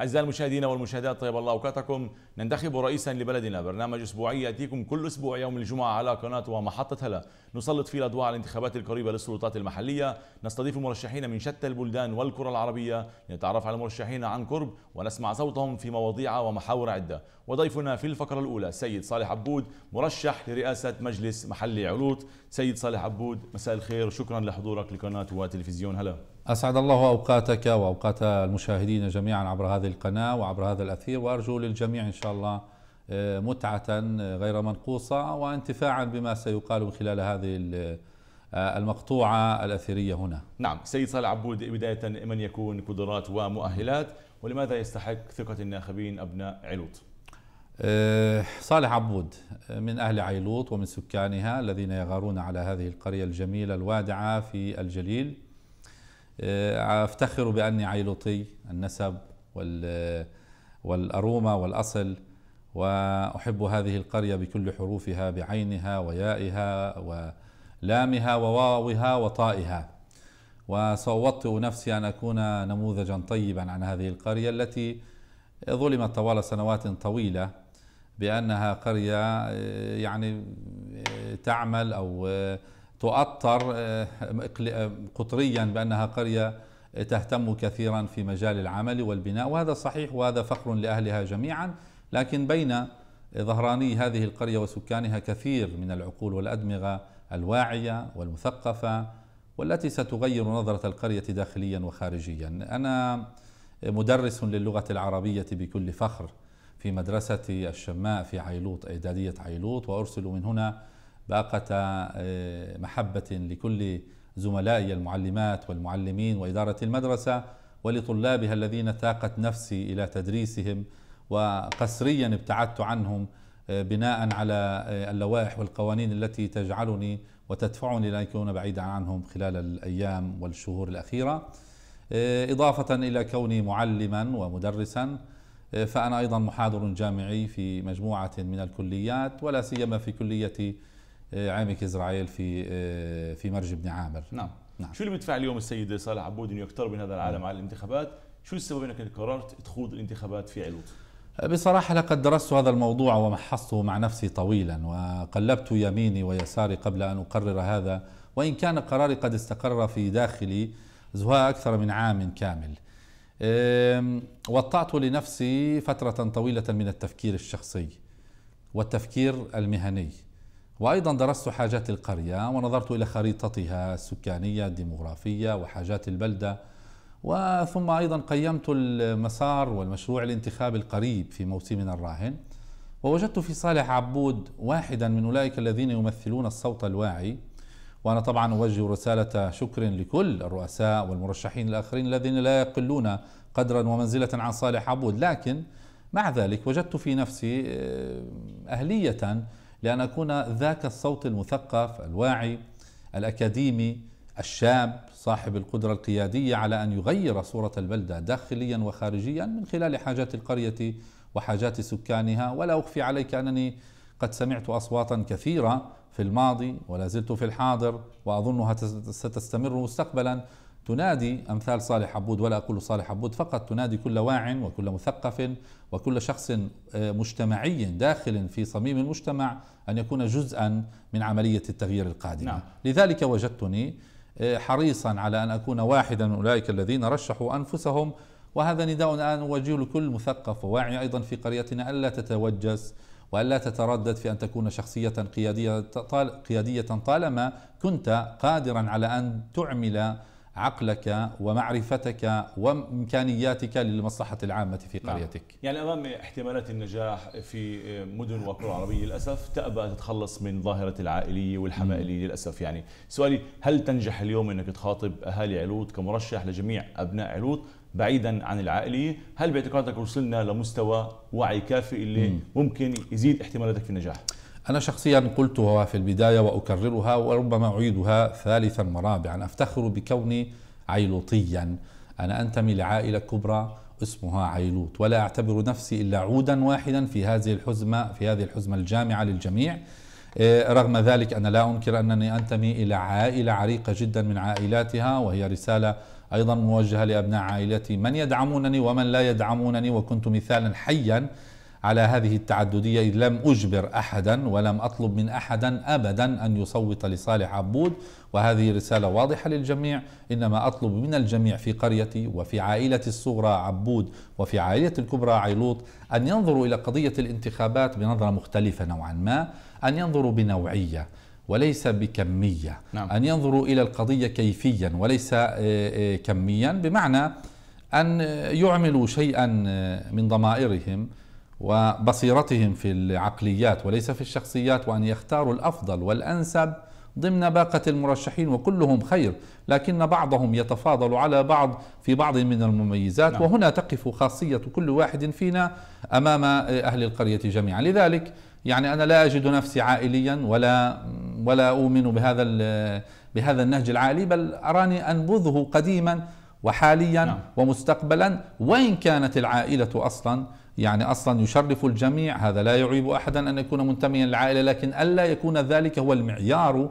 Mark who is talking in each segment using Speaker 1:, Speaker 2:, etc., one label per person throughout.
Speaker 1: أعزائي المشاهدين والمشاهدات طيب الله أوقاتكم ننتخب رئيسا لبلدنا برنامج أسبوعي يأتيكم كل أسبوع يوم الجمعة على قناة ومحطة هلا نسلط فيه الأضواء على الانتخابات القريبة للسلطات المحلية نستضيف مرشحين من شتى البلدان والكرة العربية لنتعرف على المرشحين عن قرب ونسمع صوتهم في مواضيع ومحاور عدة وضيفنا في الفقرة الأولى سيد صالح عبود مرشح لرئاسة مجلس محلي علوت سيد صالح عبود مساء الخير وشكرا لحضورك
Speaker 2: لقناة وتلفزيون هلا أسعد الله أوقاتك وأوقات المشاهدين جميعا عبر هذه القناة وعبر هذا الأثير وأرجو للجميع إن شاء الله آه، متعة آه، غير منقوصة وانتفاعا بما سيقال من خلال هذه آه، المقطوعة الأثيرية هنا نعم سيد صالح عبود بداية من يكون قدرات ومؤهلات ولماذا يستحق ثقة الناخبين أبناء علوط؟ صالح عبود من أهل عيلوط ومن سكانها الذين يغارون على هذه القرية الجميلة الوادعة في الجليل آه، افتخر باني عيلوطي النسب والأرومة والأصل وأحب هذه القرية بكل حروفها بعينها ويائها ولامها وواوها وطائها وسأوطئ نفسي أن أكون نموذجا طيبا عن هذه القرية التي ظلمت طوال سنوات طويلة بأنها قرية آه، يعني آه، تعمل أو تؤطر آه، آه، قطريا بأنها قرية تهتم كثيرا في مجال العمل والبناء وهذا صحيح وهذا فخر لأهلها جميعا لكن بين ظهراني هذه القرية وسكانها كثير من العقول والأدمغة الواعية والمثقفة والتي ستغير نظرة القرية داخليا وخارجيا أنا مدرس للغة العربية بكل فخر في مدرسة الشماء في عيلوط إعدادية عيلوط وأرسل من هنا باقة آه، محبة لكل زملائي المعلمات والمعلمين وإدارة المدرسة ولطلابها الذين تاقت نفسي إلى تدريسهم وقسريا ابتعدت عنهم آه، بناء على آه، اللوائح والقوانين التي تجعلني وتدفعني لأن أكون بعيدا عنهم خلال الأيام والشهور الأخيرة إضافة إلى كوني معلما ومدرسا فأنا أيضا محاضر جامعي في مجموعة من الكليات ولا سيما في كلية آه، عامك إزرائيل في آه، في مرج بن عامر نعم. نعم
Speaker 1: شو اللي بدفع اليوم السيد صالح عبود انه يقترب من
Speaker 2: هذا العالم على الانتخابات شو السبب انك قررت
Speaker 1: تخوض الانتخابات في علو
Speaker 2: آه، بصراحة لقد درست هذا الموضوع ومحصته مع نفسي طويلا وقلبت يميني ويساري قبل أن أقرر هذا وإن كان قراري قد استقر في داخلي زهاء أكثر من عام كامل وطعت لنفسي فترة طويلة من التفكير الشخصي والتفكير المهني وأيضا درست حاجات القرية ونظرت إلى خريطتها السكانية الديمغرافية وحاجات البلدة وثم أيضا قيمت المسار والمشروع الانتخابي القريب في موسمنا الراهن ووجدت في صالح عبود واحدا من أولئك الذين يمثلون الصوت الواعي وأنا طبعا أوجه رسالة شكر لكل الرؤساء والمرشحين الآخرين الذين لا يقلون قدرا ومنزلة عن صالح عبود لكن مع ذلك وجدت في نفسي آه، أهلية لأن أكون ذاك الصوت المثقف الواعي الأكاديمي الشاب صاحب القدرة القيادية على أن يغير صورة البلدة داخليا وخارجيا من خلال حاجات القرية وحاجات سكانها ولا أخفي عليك أنني قد سمعت أصواتا كثيرة في الماضي ولا زلت في الحاضر وأظنها ستستمر مستقبلا تنادي أمثال صالح عبود ولا أقول صالح عبود فقط تنادي كل واع وكل مثقف وكل شخص آه، مجتمعي داخل في صميم المجتمع أن يكون جزءا من عملية التغيير القادمة نعم. لذلك وجدتني آه، حريصا على أن أكون واحدا من أولئك الذين رشحوا أنفسهم وهذا نداء الآن أوجهه لكل مثقف وواعي أيضا في قريتنا ألا تتوجس وألا تتردد في أن تكون شخصية قيادية, قيادية طالما كنت قادرا على أن تعمل عقلك ومعرفتك وامكانياتك للمصلحه العامه في نعم. قريتك.
Speaker 1: نعم. يعني امام احتمالات النجاح في مدن وقرى عربيه للاسف تابى تتخلص من ظاهره العائليه والحمائليه للاسف يعني، سؤالي هل تنجح اليوم انك تخاطب اهالي علوت كمرشح لجميع ابناء علوت بعيدا عن العائليه، هل
Speaker 2: باعتقادك وصلنا لمستوى وعي كافي اللي مم. ممكن يزيد احتمالاتك في النجاح؟ أنا شخصيا قلتها في البداية وأكررها وربما أعيدها ثالثا ورابعا أفتخر بكوني عيلوطيا أنا أنتمي لعائلة كبرى اسمها عيلوط ولا أعتبر نفسي إلا عودا واحدا في هذه الحزمة في هذه الحزمة الجامعة للجميع إيه، رغم ذلك أنا لا أنكر أنني أنتمي إلى عائلة عريقة جدا من عائلاتها وهي رسالة أيضا موجهة لأبناء عائلتي من يدعمونني ومن لا يدعمونني وكنت مثالا حيا على هذه التعددية إذ لم أجبر أحدا ولم أطلب من أحدا أبدا أن يصوت لصالح عبود وهذه رسالة واضحة للجميع إنما أطلب من الجميع في قريتي وفي عائلتي الصغرى عبود وفي عائلتي الكبرى عيلوط أن ينظروا إلى قضية الانتخابات بنظرة مختلفة نوعا ما أن ينظروا بنوعية وليس بكمية نعم. أن ينظروا إلى القضية كيفيا وليس آه، آه، كميا بمعنى أن يعملوا شيئا آه، من ضمائرهم وبصيرتهم في العقليات وليس في الشخصيات وأن يختاروا الأفضل والأنسب ضمن باقة المرشحين وكلهم خير لكن بعضهم يتفاضل على بعض في بعض من المميزات نعم. وهنا تقف خاصية كل واحد فينا أمام أهل القرية جميعا لذلك يعني أنا لا أجد نفسي عائليا ولا ولا أؤمن بهذا بهذا النهج العائلي بل أراني أنبذه قديما وحاليا نعم. ومستقبلا وإن كانت العائلة أصلا يعني أصلا يشرف الجميع هذا لا يعيب أحدا أن يكون منتميا للعائلة لكن ألا يكون ذلك هو المعيار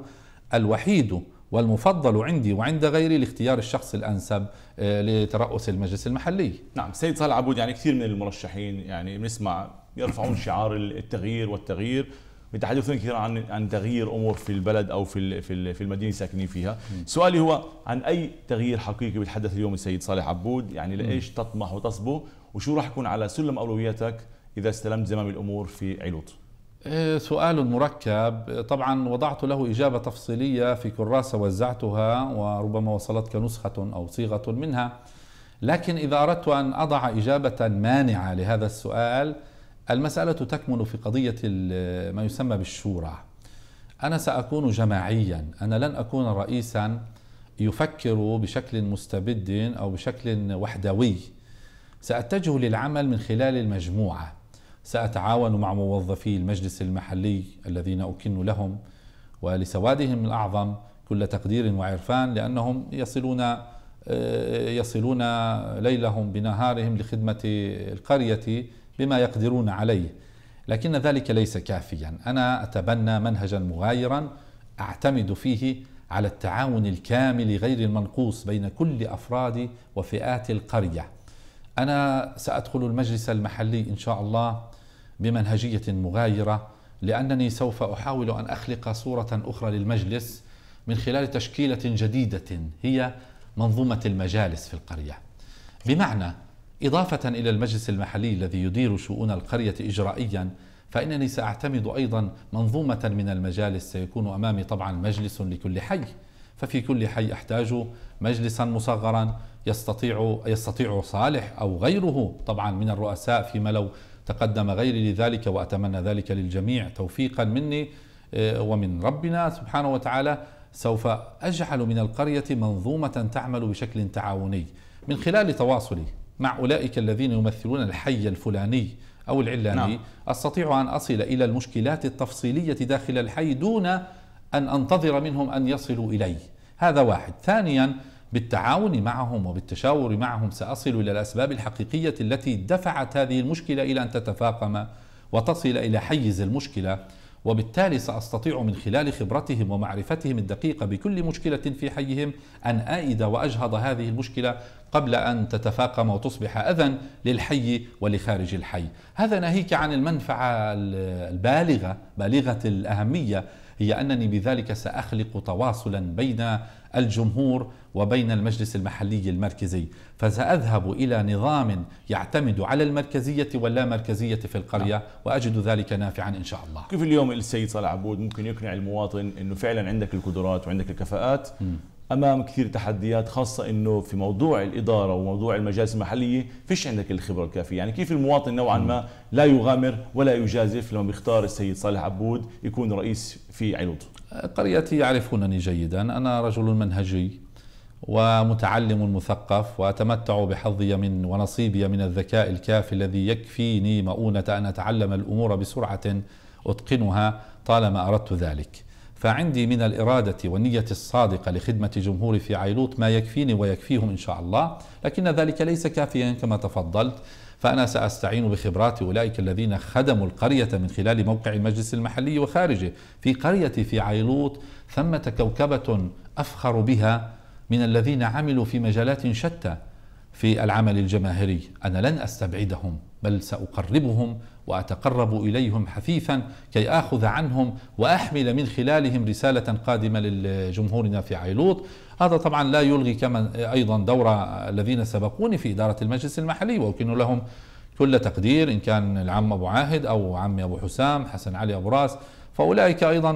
Speaker 2: الوحيد والمفضل عندي وعند غيري لاختيار الشخص الانسب آه، لترأس المجلس المحلي. نعم سيد صالح عبود يعني كثير من المرشحين يعني بنسمع يرفعون شعار التغيير والتغيير
Speaker 1: يتحدثون كثيرا عن عن تغيير امور في البلد او في في في المدينه ساكنين فيها، سؤالي هو عن اي تغيير حقيقي بيتحدث اليوم السيد صالح عبود، يعني لايش تطمح وتصبو وشو
Speaker 2: راح يكون على سلم أولوياتك إذا استلمت زمام الأمور في علوط آه، سؤال مركب طبعا وضعت له إجابة تفصيلية في كراسة وزعتها وربما وصلتك نسخة أو صيغة منها لكن إذا أردت أن أضع إجابة مانعة لهذا السؤال المسألة تكمن في قضية ما يسمى بالشورى أنا سأكون جماعيا أنا لن أكون رئيسا يفكر بشكل مستبد أو بشكل وحدوي سأتجه للعمل من خلال المجموعة سأتعاون مع موظفي المجلس المحلي الذين أكن لهم ولسوادهم الأعظم كل تقدير وعرفان لأنهم يصلون آه، يصلون ليلهم بنهارهم لخدمة القرية بما يقدرون عليه لكن ذلك ليس كافيا أنا أتبنى منهجا مغايرا أعتمد فيه على التعاون الكامل غير المنقوص بين كل أفراد وفئات القرية أنا سأدخل المجلس المحلي إن شاء الله بمنهجية مغايرة لأنني سوف أحاول أن أخلق صورة أخرى للمجلس من خلال تشكيلة جديدة هي منظومة المجالس في القرية بمعنى إضافة إلى المجلس المحلي الذي يدير شؤون القرية إجرائيا فإنني سأعتمد أيضا منظومة من المجالس سيكون أمامي طبعا مجلس لكل حي ففي كل حي أحتاج مجلسا مصغرا يستطيع يستطيع صالح أو غيره طبعا من الرؤساء فيما لو تقدم غيري لذلك وأتمنى ذلك للجميع توفيقا مني آه، ومن ربنا سبحانه وتعالى سوف أجعل من القرية منظومة تعمل بشكل تعاوني من خلال تواصلي مع أولئك الذين يمثلون الحي الفلاني أو العلاني نعم. أستطيع أن أصل إلى المشكلات التفصيلية داخل الحي دون أن أنتظر منهم أن يصلوا إلي هذا واحد ثانيا بالتعاون معهم وبالتشاور معهم سأصل إلى الأسباب الحقيقية التي دفعت هذه المشكلة إلى أن تتفاقم وتصل إلى حيز المشكلة وبالتالي سأستطيع من خلال خبرتهم ومعرفتهم الدقيقة بكل مشكلة في حيهم أن أئد وأجهض هذه المشكلة قبل أن تتفاقم وتصبح أذى للحي ولخارج الحي هذا ناهيك عن المنفعة البالغة بالغة الأهمية هي أنني بذلك سأخلق تواصلا بين الجمهور وبين المجلس المحلي المركزي فسأذهب إلى نظام يعتمد على المركزية واللا مركزية في القرية نعم. وأجد ذلك نافعا إن شاء الله كيف اليوم السيد صالح عبود ممكن يقنع المواطن أنه فعلا عندك القدرات وعندك الكفاءات م. امام كثير
Speaker 1: تحديات خاصه انه في موضوع الاداره وموضوع المجالس المحليه فيش عندك الخبره الكافيه يعني كيف المواطن نوعا ما لا يغامر ولا يجازف لما بيختار السيد صالح عبود يكون
Speaker 2: رئيس في علوض قريتي يعرفونني جيدا أنا رجل منهجي ومتعلم مثقف وأتمتع بحظي من ونصيبي من الذكاء الكافي الذي يكفيني مؤونة أن أتعلم الأمور بسرعة أتقنها طالما أردت ذلك فعندي من الإرادة والنية الصادقة لخدمة جمهوري في عيلوت ما يكفيني ويكفيهم إن شاء الله لكن ذلك ليس كافيا كما تفضلت فأنا سأستعين بخبرات أولئك الذين خدموا القرية من خلال موقع المجلس المحلي وخارجه في قريتي في عيلوط ثمة كوكبة أفخر بها من الذين عملوا في مجالات شتى في العمل الجماهيري أنا لن أستبعدهم بل سأقربهم وأتقرب إليهم حثيثا كي آخذ عنهم وأحمل من خلالهم رسالة قادمة لجمهورنا في عيلوط هذا طبعا لا يلغي كما أيضا دور الذين سبقوني في إدارة المجلس المحلي وأكن لهم كل تقدير إن كان العم أبو عاهد أو عمي أبو حسام حسن علي أبو راس فأولئك أيضا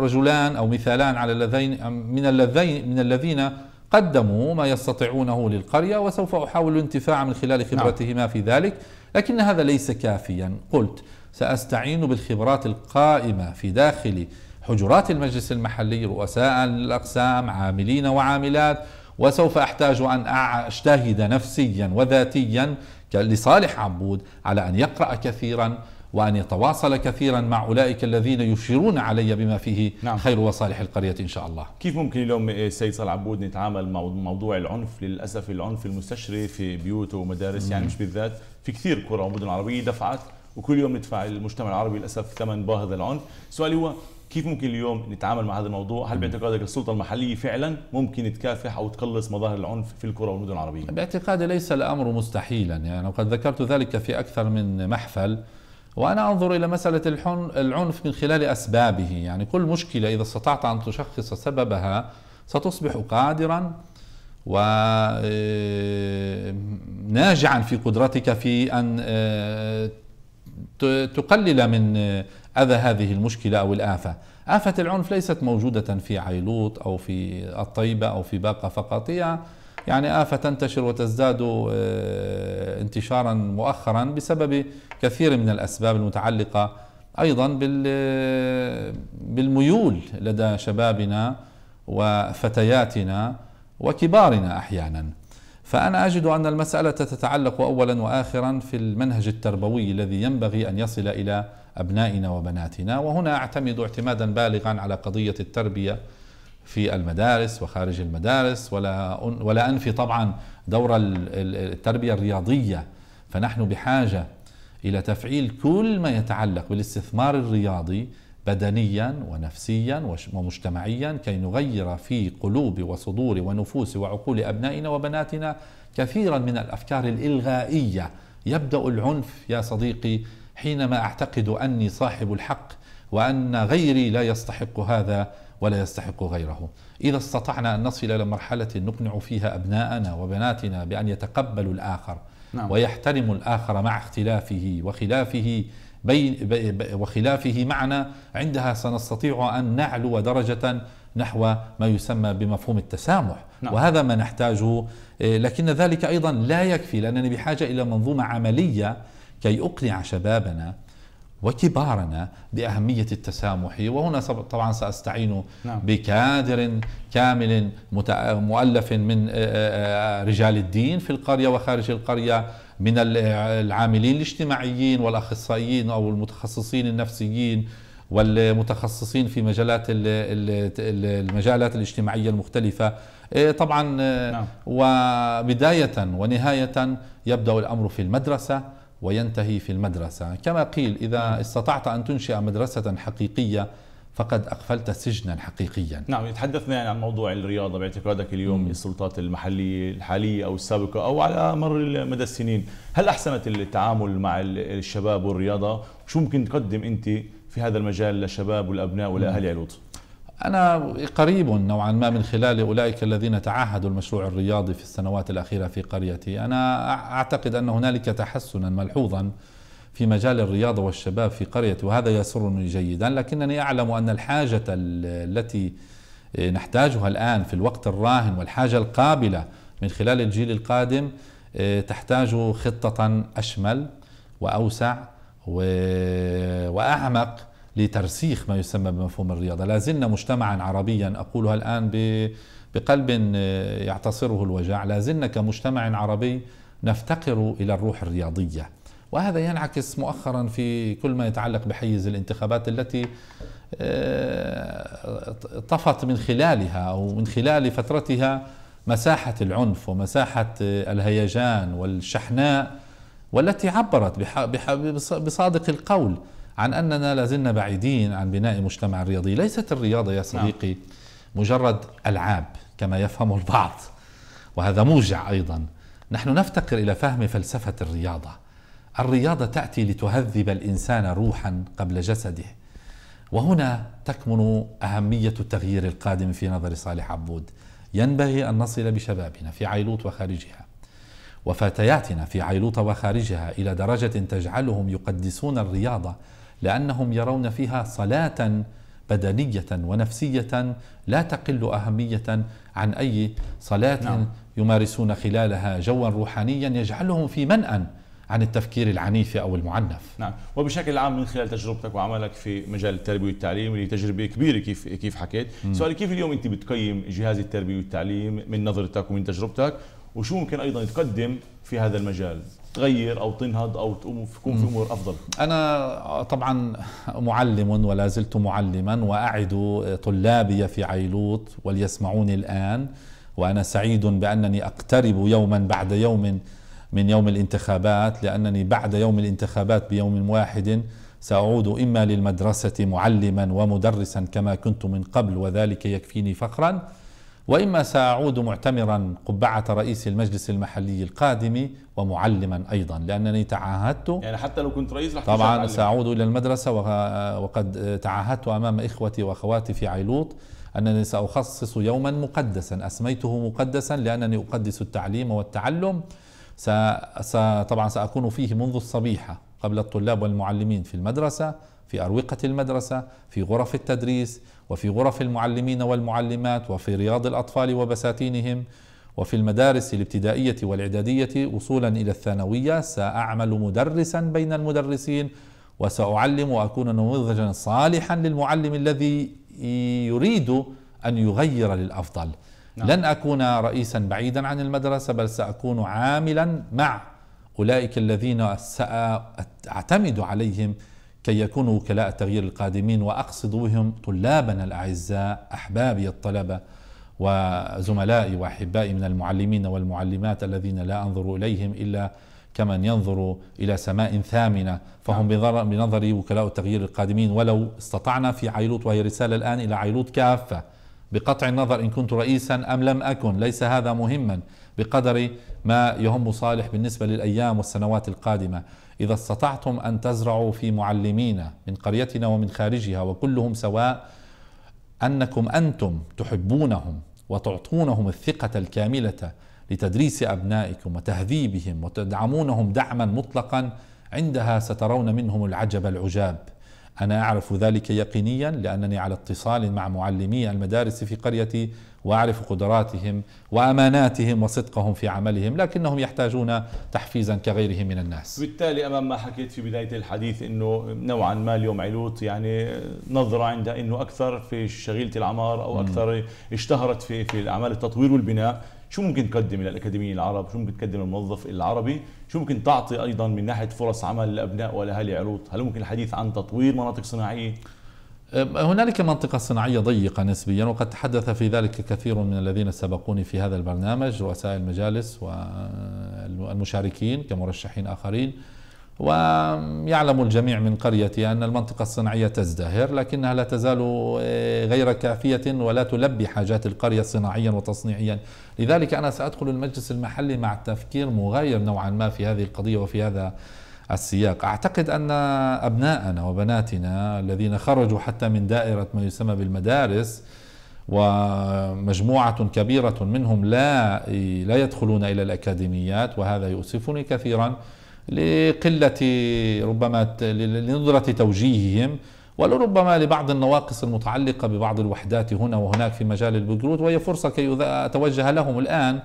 Speaker 2: رجلان أو مثالان على اللذين من اللذين من الذين قدموا ما يستطيعونه للقرية وسوف أحاول الانتفاع من خلال نعم. خبرتهما في ذلك لكن هذا ليس كافيا قلت سأستعين بالخبرات القائمة في داخل حجرات المجلس المحلي رؤساء الأقسام عاملين وعاملات وسوف أحتاج أن أجتهد نفسيا وذاتيا لصالح عبود على أن يقرأ كثيرا وأن يتواصل كثيرا مع أولئك الذين يشيرون علي بما فيه نعم. خير وصالح القرية إن شاء الله كيف ممكن اليوم السيد
Speaker 1: إيه، صالح عبود نتعامل مع موضوع العنف للأسف العنف المستشري في بيوت ومدارس يعني مش بالذات في كثير قرى ومدن عربية دفعت وكل يوم ندفع المجتمع العربي للأسف ثمن باهظ العنف سؤالي هو كيف ممكن اليوم نتعامل مع هذا الموضوع؟ هل باعتقادك السلطه المحليه فعلا ممكن تكافح
Speaker 2: او تقلص مظاهر العنف في القرى والمدن العربيه؟ باعتقادي ليس الامر مستحيلا يعني وقد ذكرت ذلك في اكثر من محفل وأنا أنظر إلى مسألة العنف من خلال أسبابه يعني كل مشكلة إذا استطعت أن تشخص سببها ستصبح قادرا وناجعا آه، في قدرتك في أن آه، تقلل من آه، أذى هذه المشكلة أو الآفة آفة العنف ليست موجودة في عيلوت أو في الطيبة أو في باقة فقط هي يعني آفة تنتشر وتزداد آه، انتشارا مؤخرا بسبب كثير من الأسباب المتعلقة أيضا آه، بالميول لدى شبابنا وفتياتنا وكبارنا أحيانا فأنا أجد أن المسألة تتعلق أولا وآخرا في المنهج التربوي الذي ينبغي أن يصل إلى أبنائنا وبناتنا وهنا أعتمد اعتمادا بالغا على قضية التربية في المدارس وخارج المدارس ولا ولا انفي طبعا دور التربيه الرياضيه فنحن بحاجه الى تفعيل كل ما يتعلق بالاستثمار الرياضي بدنيا ونفسيا ومجتمعيا كي نغير في قلوب وصدور ونفوس وعقول ابنائنا وبناتنا كثيرا من الافكار الالغائيه يبدا العنف يا صديقي حينما اعتقد اني صاحب الحق وان غيري لا يستحق هذا ولا يستحق غيره إذا استطعنا أن نصل إلى مرحلة نقنع فيها أبناءنا وبناتنا بأن يتقبلوا الآخر نعم. ويحترموا الآخر مع اختلافه وخلافه بين وخلافه معنا عندها سنستطيع أن نعلو درجة نحو ما يسمى بمفهوم التسامح نعم. وهذا ما نحتاجه إيه، لكن ذلك أيضا لا يكفي لأنني بحاجة إلى منظومة عملية كي أقنع شبابنا وكبارنا بأهمية التسامح وهنا طبعا سأستعين نعم. بكادر كامل مؤلف من آه، آه، آه، رجال الدين في القرية وخارج القرية من العاملين الاجتماعيين والأخصائيين أو المتخصصين النفسيين والمتخصصين في مجالات المجالات الاجتماعية المختلفة طبعا نعم. وبداية ونهاية يبدأ الأمر في المدرسة وينتهي في المدرسة كما قيل إذا نعم. استطعت أن تنشئ مدرسة حقيقية فقد أقفلت سجنا حقيقيا نعم تحدثنا
Speaker 1: يعني عن موضوع الرياضة باعتقادك اليوم مم. السلطات المحلية الحالية أو السابقة أو على مر مدى السنين هل أحسنت التعامل مع الشباب والرياضة شو ممكن تقدم أنت في هذا المجال للشباب
Speaker 2: والأبناء والأهالي علوط أنا قريب نوعا ما من خلال أولئك الذين تعهدوا المشروع الرياضي في السنوات الأخيرة في قريتي أنا أعتقد أن هنالك تحسنا ملحوظا في مجال الرياضة والشباب في قريتي وهذا يسرني جيدا لكنني أعلم أن الحاجة التي نحتاجها الآن في الوقت الراهن والحاجة القابلة من خلال الجيل القادم آه، تحتاج خطة أشمل وأوسع وأعمق لترسيخ ما يسمى بمفهوم الرياضة لا زلنا مجتمعا عربيا أقولها الآن بقلب آه، يعتصره الوجع لا زلنا كمجتمع عربي نفتقر إلى الروح الرياضية وهذا ينعكس مؤخرا في كل ما يتعلق بحيز الانتخابات التي آه، طفت من خلالها أو من خلال فترتها مساحة العنف ومساحة آه، الهيجان والشحناء والتي عبرت بصادق القول عن أننا لازلنا بعيدين عن بناء مجتمع رياضي ليست الرياضة يا نعم. صديقي نعم. مجرد ألعاب كما يفهم البعض وهذا موجع أيضا نحن نفتقر إلى فهم فلسفة الرياضة الرياضة تأتي لتهذب الإنسان روحا قبل جسده وهنا تكمن أهمية التغيير القادم في نظر صالح عبود ينبغي أن نصل بشبابنا في عيلوت وخارجها وفتياتنا في عيلوط وخارجها إلى درجة تجعلهم يقدسون الرياضة لأنهم يرون فيها صلاة بدنية ونفسية لا تقل أهمية عن أي صلاة نعم. يمارسون خلالها جوا روحانيا يجعلهم في منأى عن التفكير العنيف أو المعنف نعم
Speaker 1: وبشكل عام من خلال تجربتك وعملك في مجال التربية والتعليم اللي تجربة كبيرة كيف كيف حكيت م. سؤالي كيف اليوم أنت بتقيم جهاز التربية والتعليم من نظرتك ومن تجربتك وشو ممكن أيضا تقدم في هذا المجال تغير او تنهض او تقوم تكون في امور افضل
Speaker 2: انا طبعا معلم ولا زلت معلما واعد طلابي في عيلوت وليسمعوني الان وانا سعيد بانني اقترب يوما بعد يوم من يوم الانتخابات لانني بعد يوم الانتخابات بيوم واحد ساعود اما للمدرسه معلما ومدرسا كما كنت من قبل وذلك يكفيني فخرا واما ساعود معتمرا قبعه رئيس المجلس المحلي القادم ومعلما ايضا لانني تعاهدت يعني
Speaker 1: حتى لو كنت رئيس طبعا ساعود الى
Speaker 2: المدرسه وقد تعاهدت امام اخوتي واخواتي في عيلوط انني ساخصص يوما مقدسا اسميته مقدسا لانني اقدس التعليم والتعلم طبعا ساكون فيه منذ الصبيحه قبل الطلاب والمعلمين في المدرسه في اروقه المدرسه في غرف التدريس وفي غرف المعلمين والمعلمات وفي رياض الاطفال وبساتينهم وفي المدارس الابتدائيه والاعداديه وصولا الى الثانويه ساعمل مدرسا بين المدرسين وساعلم واكون نموذجا صالحا للمعلم الذي يريد ان يغير للافضل نعم. لن اكون رئيسا بعيدا عن المدرسه بل ساكون عاملا مع اولئك الذين ساعتمد عليهم كي يكونوا وكلاء التغيير القادمين واقصد بهم طلابنا الاعزاء احبابي الطلبه وزملائي واحبائي من المعلمين والمعلمات الذين لا انظر اليهم الا كمن ينظر الى سماء ثامنه فهم نعم. بنظري وكلاء التغيير القادمين ولو استطعنا في عيلوت وهي رساله الان الى عيلوت كافه بقطع النظر ان كنت رئيسا ام لم اكن ليس هذا مهما بقدر ما يهم صالح بالنسبه للايام والسنوات القادمه إذا استطعتم أن تزرعوا في معلمينا من قريتنا ومن خارجها وكلهم سواء أنكم أنتم تحبونهم وتعطونهم الثقة الكاملة لتدريس أبنائكم وتهذيبهم وتدعمونهم دعما مطلقا عندها سترون منهم العجب العجاب أنا أعرف ذلك يقينيا لأنني على اتصال مع معلمي المدارس في قريتي واعرف قدراتهم واماناتهم وصدقهم في عملهم لكنهم يحتاجون تحفيزا كغيرهم من الناس بالتالي
Speaker 1: امام ما حكيت في بدايه الحديث انه نوعا ما اليوم علوت يعني نظره عند انه اكثر في شغيله العمار او اكثر م. اشتهرت في في الاعمال التطوير والبناء شو ممكن تقدم للاكاديميين العرب شو ممكن تقدم للموظف العربي شو ممكن تعطي ايضا من ناحيه
Speaker 2: فرص عمل لابناء ولاهالي عروض هل ممكن الحديث عن تطوير مناطق صناعيه هنالك منطقة صناعية ضيقة نسبيا وقد تحدث في ذلك كثير من الذين سبقوني في هذا البرنامج رؤساء المجالس والمشاركين كمرشحين آخرين ويعلم الجميع من قريتي أن المنطقة الصناعية تزدهر لكنها لا تزال آه، غير كافية ولا تلبي حاجات القرية صناعيا وتصنيعيا لذلك أنا سأدخل المجلس المحلي مع تفكير مغاير نوعا ما في هذه القضية وفي هذا السياق أعتقد أن أبناءنا وبناتنا الذين خرجوا حتى من دائرة ما يسمى بالمدارس ومجموعة كبيرة منهم لا لا يدخلون إلى الأكاديميات وهذا يؤسفني كثيرا لقلة ربما لنظرة توجيههم ولربما لبعض النواقص المتعلقة ببعض الوحدات هنا وهناك في مجال البكروت وهي فرصة كي أتوجه لهم الآن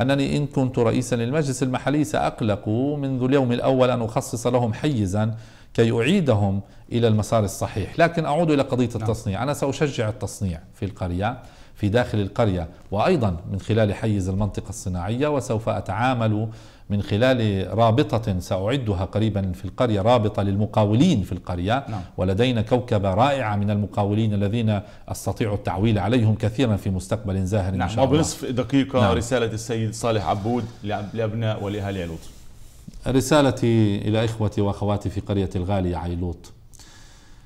Speaker 2: أنني إن كنت رئيسا للمجلس المحلي سأقلق منذ اليوم الأول أن أخصص لهم حيزا كي أعيدهم إلى المسار الصحيح لكن أعود إلى قضية نعم. التصنيع أنا سأشجع التصنيع في القرية في داخل القرية وأيضا من خلال حيز المنطقة الصناعية وسوف أتعامل من خلال رابطة سأعدها قريبا في القرية رابطة للمقاولين في القرية نعم. ولدينا كوكبة رائعة من المقاولين الذين أستطيع التعويل عليهم كثيرا في مستقبل زاهر نعم. إن شاء الله وبنصف
Speaker 1: دقيقة نعم. رسالة السيد صالح عبود لأبناء ولأهالي عيلوت
Speaker 2: رسالتي إلى إخوتي وأخواتي في قرية الغالية عيلوت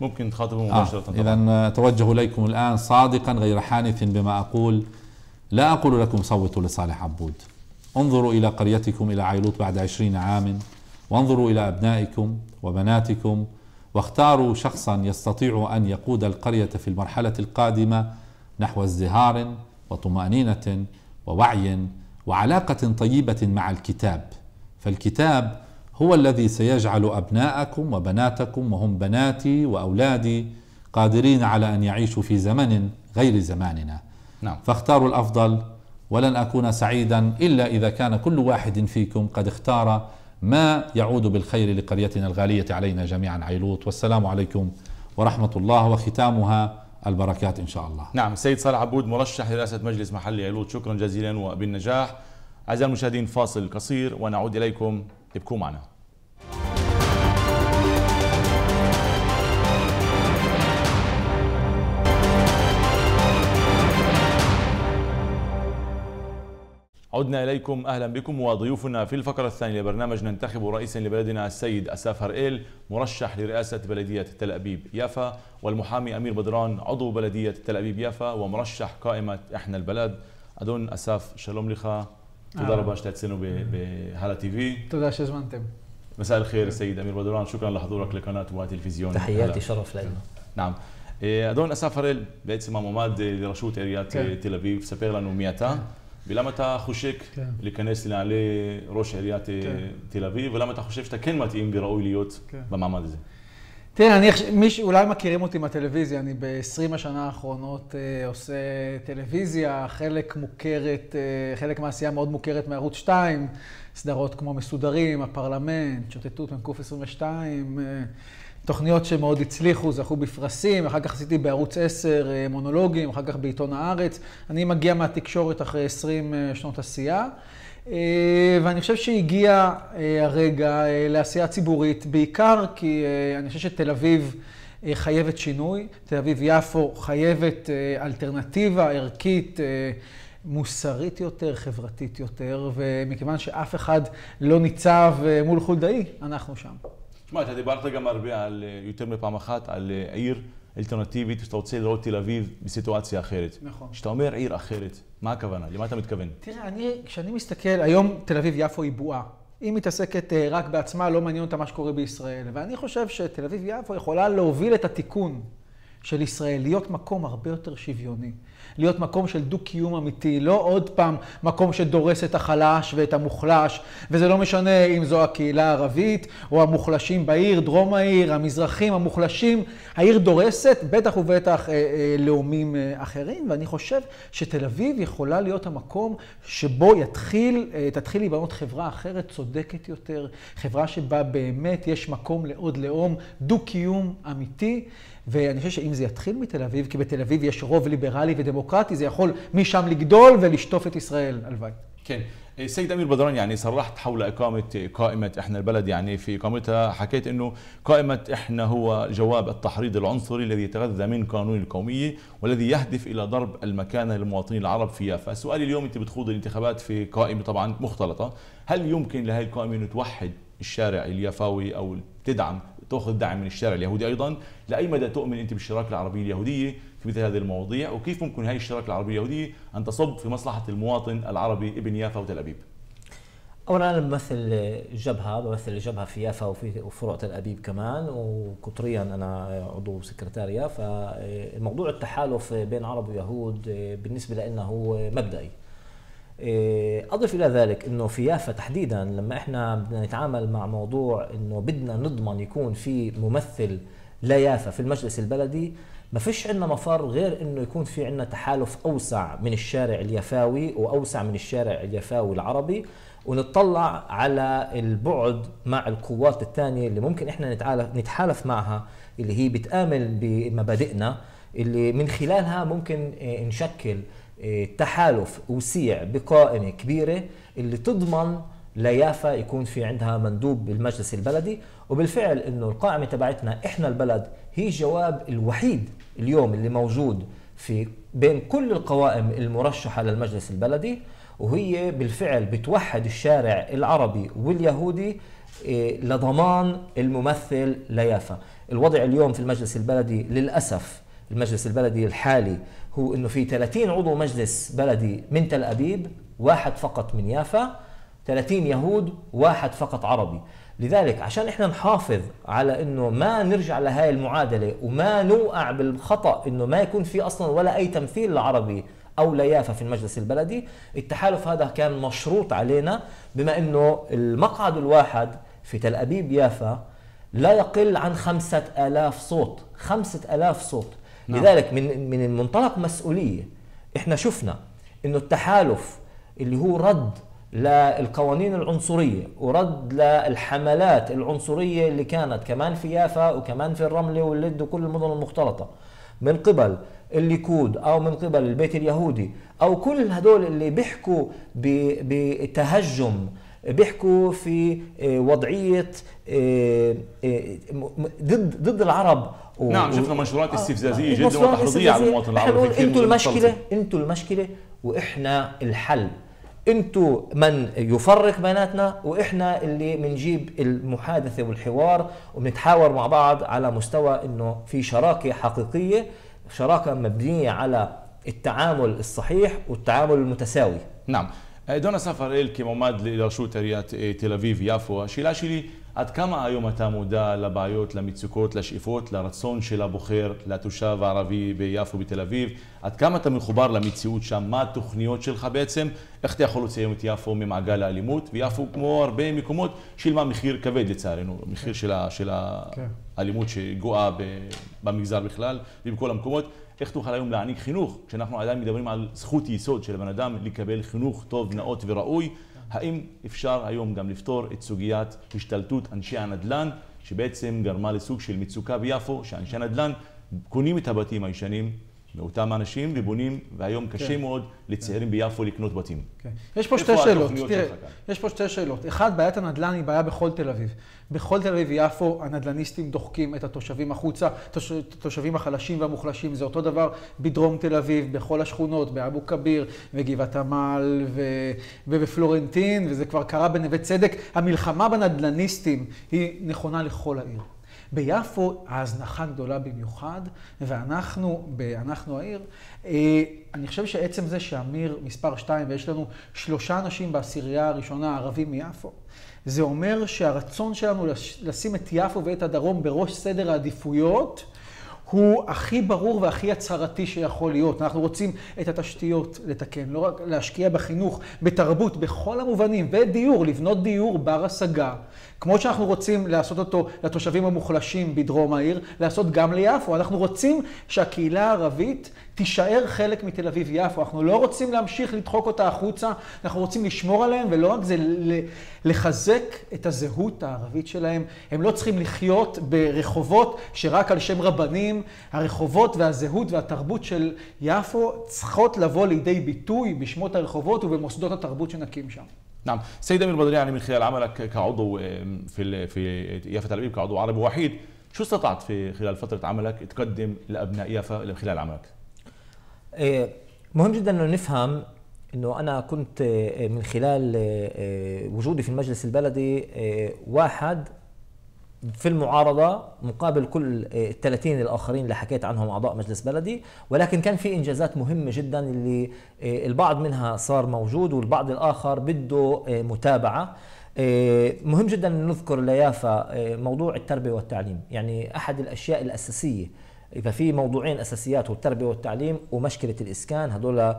Speaker 1: ممكن تخاطبهم آه، مباشرة آه.
Speaker 2: إذا أتوجه إليكم الآن صادقا غير حانث بما أقول لا أقول لكم صوتوا لصالح عبود انظروا إلى قريتكم إلى عيلوت بعد عشرين عام وانظروا إلى أبنائكم وبناتكم واختاروا شخصا يستطيع أن يقود القرية في المرحلة القادمة نحو ازدهار وطمأنينة ووعي وعلاقة طيبة مع الكتاب فالكتاب هو الذي سيجعل أبناءكم وبناتكم وهم بناتي وأولادي قادرين على أن يعيشوا في زمن غير زماننا نعم. فاختاروا الأفضل ولن اكون سعيدا الا اذا كان كل واحد فيكم قد اختار ما يعود بالخير لقريتنا الغاليه علينا جميعا عيلوت والسلام عليكم ورحمه الله وختامها البركات ان شاء الله.
Speaker 1: نعم السيد صالح عبود مرشح لرئاسه مجلس محلي عيلوت شكرا جزيلا وبالنجاح. اعزائي المشاهدين فاصل قصير ونعود اليكم ابقوا معنا. عدنا إليكم أهلا بكم وضيوفنا في الفقرة الثانية لبرنامج ننتخب رئيسا لبلدنا السيد أساف هرئيل مرشح لرئاسة بلدية تل أبيب يافا والمحامي أمير بدران عضو بلدية تل أبيب يافا ومرشح قائمة إحنا البلد أدون أساف شلوم لخا تدار آه. باش تاتسينو بهالا تي في تدار مساء الخير السيد أمير بدران شكرا لحضورك لقناة وتلفزيون تحياتي شرف لنا نعم إيه، أدون أساف هرئيل بعد سمام وماد لرشوت إريات تل أبيب سبيغ لنا ולמה אתה חושק כן. להיכנס לנעלי ראש עיריית אה, כן. תל אביב, ולמה אתה חושב שאתה כן מתאים וראוי להיות כן. במעמד הזה?
Speaker 3: תראה, אני, מיש, אולי מכירים אותי מהטלוויזיה, אני ב-20 השנה האחרונות אה, עושה טלוויזיה, חלק מוכרת, אה, חלק מהעשייה מאוד מוכרת מערוץ 2, סדרות כמו מסודרים, הפרלמנט, שוטטות מ"ק 22. אה, תוכניות שמאוד הצליחו, זכו בפרסים, אחר כך עשיתי בערוץ 10 אה, מונולוגים, אחר כך בעיתון הארץ. אני מגיע מהתקשורת אחרי 20 אה, שנות עשייה, אה, ואני חושב שהגיע הרגע לעשייה ציבורית, בעיקר כי אני חושב שתל אביב... חייבת שינוי. תל אביב-יפו חייבת אלטרנטיבה ערכית. מוסרית יותר, חברתית יותר, ומכיוון שאף אחד לא ניצב מול חולדאי, אנחנו שם.
Speaker 1: תשמע, אתה דיברת גם הרבה על, אה, יותר מפעם אחת, על אה, עיר אלטרנטיבית, שאתה רוצה לראות תל אביב בסיטואציה אחרת. נכון. כשאתה אומר עיר אחרת, מה הכוונה? למה אתה מתכוון?
Speaker 3: תראה, אני, כשאני מסתכל, היום תל אביב-יפו היא בועה. היא מתעסקת אה, רק בעצמה, לא מעניין אותה מה שקורה בישראל. ואני חושב שתל אביב-יפו יכולה להוביל את התיקון. של ישראל, להיות מקום הרבה יותר שוויוני, להיות מקום של דו-קיום אמיתי, לא עוד פעם מקום שדורס את החלש ואת המוחלש, וזה לא משנה אם זו הקהילה הערבית או המוחלשים בעיר, דרום העיר, המזרחים, המוחלשים, העיר דורסת, בטח ובטח אה, אה, לאומים אה, אחרים, ואני חושב שתל אביב יכולה להיות המקום שבו יתחיל, אה, תתחיל להיבנות חברה אחרת, צודקת יותר, חברה שבה באמת יש מקום לעוד לאום, דו-קיום אמיתי. ואני חושב שאם זה יתחיל מתל אביב, כי בתל אביב יש רוב ליברלי ודמוקרטי, זה יכול משם לגדול ולשטוף את ישראל, הלוואי.
Speaker 1: כן. سيد امير بدران يعني صرحت حول اقامه قائمه احنا البلد يعني في اقامتها حكيت انه قائمه احنا هو جواب التحريض العنصري الذي يتغذى من قانون القوميه والذي يهدف الى ضرب المكانه للمواطنين العرب في يافا، سؤالي اليوم انت بتخوض الانتخابات في قائمه طبعا مختلطه، هل يمكن لهي القائمه انه توحد الشارع اليافاوي او تدعم تاخذ دعم من الشارع اليهودي ايضا لاي مدى تؤمن انت بالشراكه العربيه اليهوديه في مثل هذه المواضيع وكيف ممكن هذه الشراكه العربيه اليهوديه ان تصب في مصلحه المواطن العربي
Speaker 4: ابن يافا وتل ابيب اولا انا بمثل الجبهه بمثل الجبهه في يافا وفي فروع تل ابيب كمان وقطريا انا عضو سكرتاريا فالموضوع التحالف بين عرب ويهود بالنسبه لنا هو مبدئي إيه، اضف الى ذلك انه في يافا تحديدا لما احنا بدنا نتعامل مع موضوع انه بدنا نضمن يكون في ممثل ليافا في المجلس البلدي ما فيش عندنا مفر غير انه يكون في عندنا تحالف اوسع من الشارع اليفاوي واوسع من الشارع اليفاوي العربي ونطلع على البعد مع القوات الثانيه اللي ممكن احنا نتحالف معها اللي هي بتآمن بمبادئنا اللي من خلالها ممكن إيه، نشكل تحالف وسيع بقائمه كبيره اللي تضمن ليافا يكون في عندها مندوب بالمجلس البلدي وبالفعل انه القائمه تبعتنا احنا البلد هي الجواب الوحيد اليوم اللي موجود في بين كل القوائم المرشحه للمجلس البلدي وهي بالفعل بتوحد الشارع العربي واليهودي إيه، لضمان الممثل ليافا الوضع اليوم في المجلس البلدي للاسف المجلس البلدي الحالي هو انه في 30 عضو مجلس بلدي من تل ابيب واحد فقط من يافا 30 يهود واحد فقط عربي لذلك عشان احنا نحافظ على انه ما نرجع لهاي المعادله وما نوقع بالخطا انه ما يكون في اصلا ولا اي تمثيل لعربي او ليافا في المجلس البلدي التحالف هذا كان مشروط علينا بما انه المقعد الواحد في تل ابيب يافا لا يقل عن خمسة ألاف صوت خمسة ألاف صوت نعم. لذلك من من منطلق مسؤوليه احنا شفنا انه التحالف اللي هو رد للقوانين العنصرية ورد للحملات العنصرية اللي كانت كمان في يافا وكمان في الرملة واللد وكل المدن المختلطة من قبل الليكود أو من قبل البيت اليهودي أو كل هدول اللي بيحكوا بتهجم بيحكوا في آه، وضعية آه، آه، ضد ضد العرب و... نعم شفنا منشورات آه. استفزازيه جدا وتحريضيه على المواطن العربي انتوا المشكله انتوا المشكله واحنا الحل انتوا من يفرق بيناتنا واحنا اللي بنجيب المحادثه والحوار وبنتحاور مع بعض على مستوى انه في شراكه حقيقيه شراكه مبنيه على التعامل الصحيح والتعامل المتساوي نعم
Speaker 1: دون سفر الكي مماد لشوتريات إيه، تل أبيب يافو شيلاشيلي עד כמה היום אתה מודע לבעיות, למצוקות, לשאיפות, לרצון של הבוחר, לתושב הערבי ביפו, בתל אביב? עד כמה אתה מחובר למציאות שם? מה התוכניות שלך בעצם? איך אתה יכול לציין את יפו ממעגל האלימות? ויפו, כמו הרבה מקומות, שילמה מחיר כבד לצערנו, מחיר של, ה, של כן. האלימות שגואה במגזר בכלל ובכל המקומות. איך תוכל היום להעניק חינוך, כשאנחנו עדיין מדברים על זכות יסוד של הבן אדם לקבל חינוך טוב, נאות וראוי? האם אפשר היום גם לפתור את סוגיית השתלטות אנשי הנדל"ן, שבעצם גרמה לסוג של מצוקה ביפו, שאנשי הנדל"ן קונים את הבתים הישנים, מאותם אנשים ובונים, והיום קשה כן. מאוד כן. לצעירים כן. ביפו לקנות בתים.
Speaker 3: כן. יש פה שתי שאלות, תראה, יש פה שתי שאלות. אחד, בעיית הנדל"ן היא בעיה בכל תל אביב. בכל תל אביב יפו הנדל"ניסטים דוחקים את התושבים החוצה, תוש, התושבים החלשים והמוחלשים, זה אותו דבר בדרום תל אביב, בכל השכונות, באבו כביר בגבעת עמל ו, ובפלורנטין, וזה כבר קרה בנווה צדק. המלחמה בנדל"ניסטים היא נכונה לכל העיר. ביפו ההזנחה גדולה במיוחד, ואנחנו, אנחנו העיר, אה, אני חושב שעצם זה שאמיר מספר 2 ויש לנו שלושה אנשים בעשירייה הראשונה ערבים מיפו, זה אומר שהרצון שלנו לשים את יפו ואת הדרום בראש סדר העדיפויות, הוא הכי ברור והכי הצהרתי שיכול להיות. אנחנו רוצים את התשתיות לתקן, לא רק להשקיע בחינוך, בתרבות, בכל המובנים, ודיור, לבנות דיור בר השגה. כמו שאנחנו רוצים לעשות אותו לתושבים המוחלשים בדרום העיר, לעשות גם ליפו. אנחנו רוצים שהקהילה הערבית תישאר חלק מתל אביב-יפו. אנחנו לא רוצים להמשיך לדחוק אותה החוצה, אנחנו רוצים לשמור עליהם, ולא רק זה, לחזק את הזהות הערבית שלהם. הם לא צריכים לחיות ברחובות שרק על שם רבנים. הרחובות והזהות והתרבות של יפו צריכות לבוא לידי ביטוי בשמות הרחובות ובמוסדות התרבות שנקים שם.
Speaker 1: نعم سيد أمير بدري يعني من خلال عملك كعضو في في يافا تل أبيب كعضو عربي وحيد شو استطعت في خلال فترة عملك تقدم لأبناء يافا خلال عملك؟
Speaker 4: إيه، مهم جدا انه نفهم انه انا كنت إيه، من خلال إيه، وجودي في المجلس البلدي واحد في المعارضة مقابل كل ال 30 الآخرين اللي حكيت عنهم أعضاء مجلس بلدي ولكن كان في إنجازات مهمة جدا اللي البعض منها صار موجود والبعض الآخر بده متابعة مهم جدا نذكر ليافا موضوع التربية والتعليم يعني أحد الأشياء الأساسية اذا في موضوعين اساسيات والتربيه والتعليم ومشكله الاسكان هذول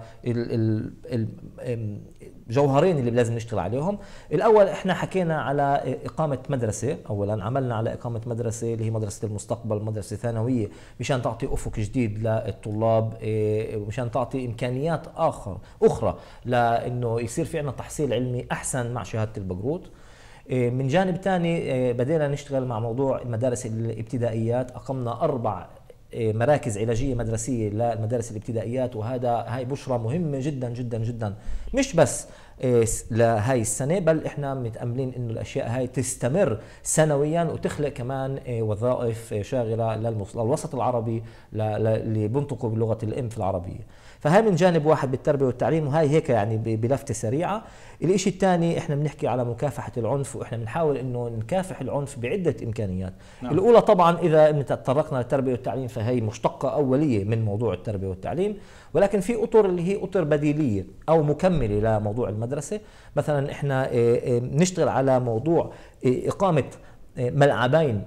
Speaker 4: الجوهرين اللي لازم نشتغل عليهم الاول احنا حكينا على اقامه مدرسه اولا عملنا على اقامه مدرسه اللي هي مدرسه المستقبل مدرسه ثانويه مشان تعطي افق جديد للطلاب إيه، مشان تعطي امكانيات اخر اخرى لانه يصير في عنا تحصيل علمي احسن مع شهاده البقروت إيه، من جانب ثاني إيه، بدينا نشتغل مع موضوع المدارس الابتدائيات اقمنا اربع إيه، مراكز علاجية مدرسية للمدارس الابتدائيات وهذا هاي بشرة مهمة جدا جدا جدا مش بس إيه، لهاي السنة بل احنا متأملين انه الاشياء هاي تستمر سنويا وتخلق كمان إيه، وظائف شاغلة للوسط العربي اللي بنطقوا بلغة الام في العربية فهاي من جانب واحد بالتربية والتعليم وهاي هيك يعني بلفتة سريعة الإشي الثاني إحنا بنحكي على مكافحة العنف وإحنا بنحاول إنه نكافح العنف بعدة إمكانيات نعم. الأولى طبعا إذا تطرقنا للتربية والتعليم فهي مشتقة أولية من موضوع التربية والتعليم ولكن في أطر اللي هي أطر بديلية أو مكملة لموضوع المدرسة مثلا إحنا آه، آه، بنشتغل على موضوع آه، إقامة ملعبين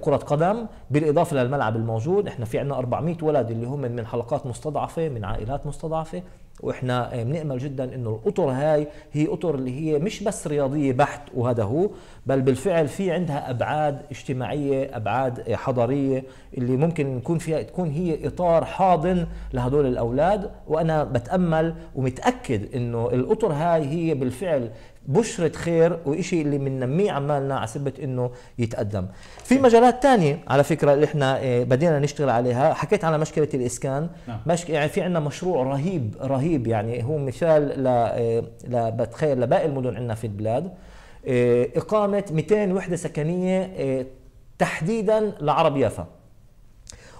Speaker 4: كرة قدم بالإضافة للملعب الموجود إحنا في عندنا 400 ولد اللي هم من حلقات مستضعفة من عائلات مستضعفة واحنا بنامل جدا انه الاطر هاي هي اطر اللي هي مش بس رياضيه بحت وهذا هو بل بالفعل في عندها ابعاد اجتماعيه ابعاد حضاريه اللي ممكن نكون فيها تكون هي اطار حاضن لهدول الاولاد وانا بتامل ومتاكد انه الاطر هاي هي بالفعل بشرة خير وإشي اللي بننميه عمالنا على سبة إنه يتقدم في مجالات تانية على فكرة اللي إحنا إيه، بدينا نشتغل عليها حكيت على مشكلة الإسكان نعم. مشك... يعني في عندنا مشروع رهيب رهيب يعني هو مثال ل... لبتخيل إيه، بتخيل لباقي المدن عندنا في البلاد إيه، إقامة 200 وحدة سكنية تحديدا لعرب يافا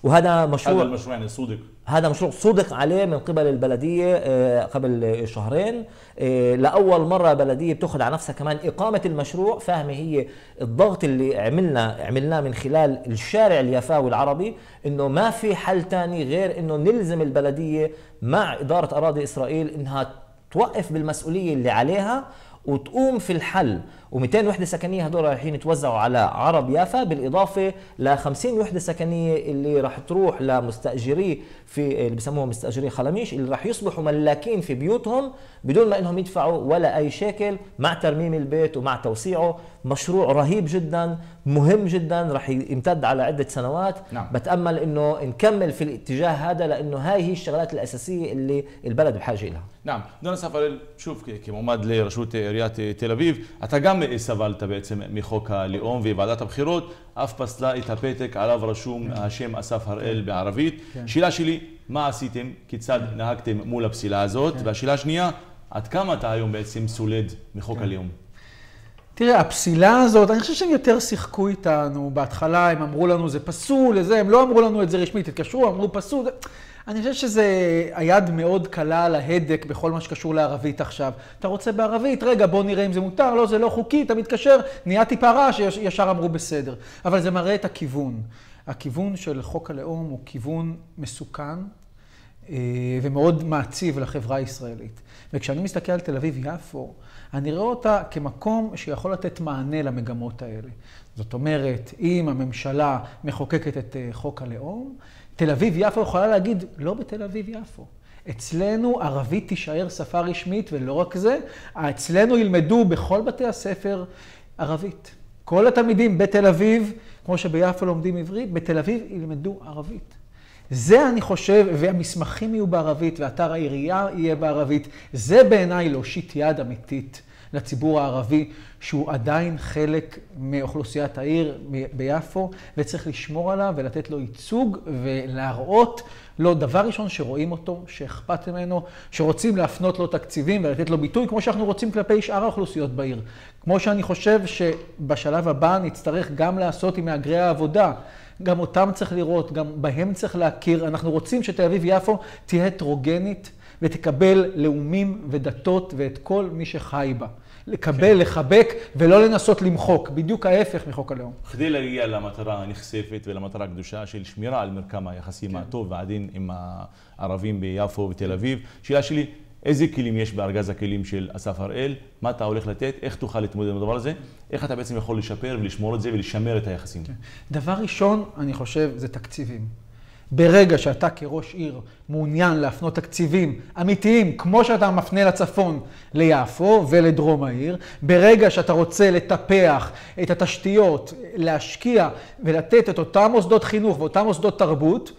Speaker 4: وهذا مشروع هذا المشروع يعني صودك هذا مشروع صدق عليه من قبل البلدية آه، قبل شهرين آه، لأول مرة بلدية بتأخذ على نفسها كمان إقامة المشروع فاهمة هي الضغط اللي عملنا عملناه من خلال الشارع اليافاوي العربي إنه ما في حل تاني غير إنه نلزم البلدية مع إدارة أراضي إسرائيل إنها توقف بالمسؤولية اللي عليها وتقوم في الحل و200 وحده سكنيه هدول رايحين يتوزعوا على عرب يافا بالاضافه ل 50 وحده سكنيه اللي راح تروح لمستاجري في اللي بسموهم مستاجري خلاميش اللي راح يصبحوا ملاكين في بيوتهم بدون ما انهم يدفعوا ولا اي شكل مع ترميم البيت ومع توسيعه مشروع رهيب جدا مهم جدا راح يمتد على عده سنوات نعم. بتامل انه نكمل في الاتجاه هذا لانه هاي هي الشغلات الاساسيه اللي البلد بحاجه لها
Speaker 1: نعم بدنا نسافر شوف كمماد لرشوتي رياتي تل ابيب اتقام סבלת בעצם מחוק הלאום, וועדת הבחירות אף פסלה את הפתק עליו רשום כן. השם אסף הראל כן. בערבית. כן. שאלה שלי, מה עשיתם? כיצד נהגתם מול הפסילה הזאת? והשאלה השנייה, עד כמה אתה היום בעצם סולד מחוק הלאום?
Speaker 3: תראה, הפסילה הזאת, אני חושב שהם יותר שיחקו איתנו. בהתחלה הם אמרו לנו זה פסול, זה, הם לא אמרו לנו את זה רשמית, התקשרו, אמרו פסול. אני חושב שזה היד מאוד קלה על ההדק בכל מה שקשור לערבית עכשיו. אתה רוצה בערבית, רגע, בוא נראה אם זה מותר, לא, זה לא חוקי, אתה מתקשר, נהיה טיפה רע, שישר אמרו בסדר. אבל זה מראה את הכיוון. הכיוון של חוק הלאום הוא כיוון מסוכן אה, ומאוד מעציב לחברה הישראלית. וכשאני מסתכל על תל אביב-יפו, אני רואה אותה כמקום שיכול לתת מענה למגמות האלה. זאת אומרת, אם הממשלה מחוקקת את אה, חוק הלאום, תל אביב-יפו יכולה להגיד, לא בתל אביב-יפו. אצלנו ערבית תישאר שפה רשמית, ולא רק זה, אצלנו ילמדו בכל בתי הספר ערבית. כל התלמידים בתל אביב, כמו שביפו לומדים עברית, בתל אביב ילמדו ערבית. זה אני חושב, והמסמכים יהיו בערבית, ואתר העירייה יהיה בערבית, זה בעיניי להושיט יד אמיתית. לציבור הערבי, שהוא עדיין חלק מאוכלוסיית העיר ביפו, וצריך לשמור עליו ולתת לו ייצוג ולהראות לו, דבר ראשון, שרואים אותו, שאכפת ממנו, שרוצים להפנות לו תקציבים ולתת לו ביטוי, כמו שאנחנו רוצים כלפי שאר האוכלוסיות בעיר. כמו שאני חושב שבשלב הבא נצטרך גם לעשות עם מהגרי העבודה. גם אותם צריך לראות, גם בהם צריך להכיר. אנחנו רוצים שתל אביב-יפו תהיה הטרוגנית. ותקבל לאומים ודתות ואת כל מי שחי בה. לקבל, כן. לחבק, ולא לנסות למחוק. בדיוק ההפך מחוק הלאום.
Speaker 1: כדי להגיע למטרה הנכספת ולמטרה הקדושה של שמירה על מרקם היחסים כן. הטוב והעדין עם הערבים ביפו ובתל אביב, שאלה שלי, איזה כלים יש בארגז הכלים של אסף הראל? מה אתה הולך לתת? איך תוכל להתמודד עם הדבר הזה? איך אתה בעצם יכול לשפר ולשמור את זה ולשמר את היחסים? כן.
Speaker 3: דבר ראשון, אני חושב, זה תקציבים. ברגע שאתה כראש עיר מעוניין להפנות תקציבים אמיתיים, כמו שאתה מפנה לצפון, ליפו ולדרום העיר, ברגע שאתה רוצה לטפח את התשתיות, להשקיע ולתת את אותם מוסדות חינוך ואותם מוסדות תרבות,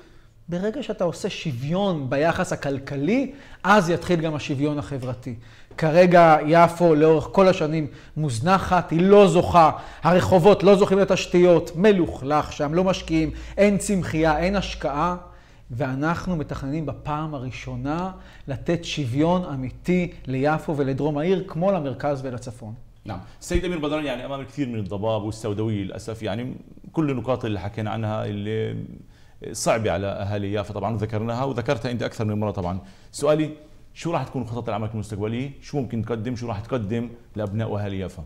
Speaker 3: ברגע שאתה עושה שוויון ביחס הכלכלי, אז יתחיל גם השוויון החברתי. כרגע יפו לאורך כל השנים מוזנחת, היא לא זוכה, הרחובות לא זוכים לתשתיות, מלוכלך שם, לא משקיעים, אין צמחייה, אין השקעה, ואנחנו מתכננים בפעם הראשונה לתת שוויון אמיתי ליפו ולדרום העיר, כמו למרכז ולצפון.
Speaker 1: نعم سيد امير بدران يعني امام الكثير من الضباب والسوداويه للاسف يعني كل النقاط اللي حكينا عنها اللي صعبه على اهالي يافا طبعا وذكرناها وذكرتها انت اكثر من مره طبعا سؤالي شو راح تكون خطط العملك المستقبليه شو ممكن تقدم شو راح تقدم لابناء وأهالي يافا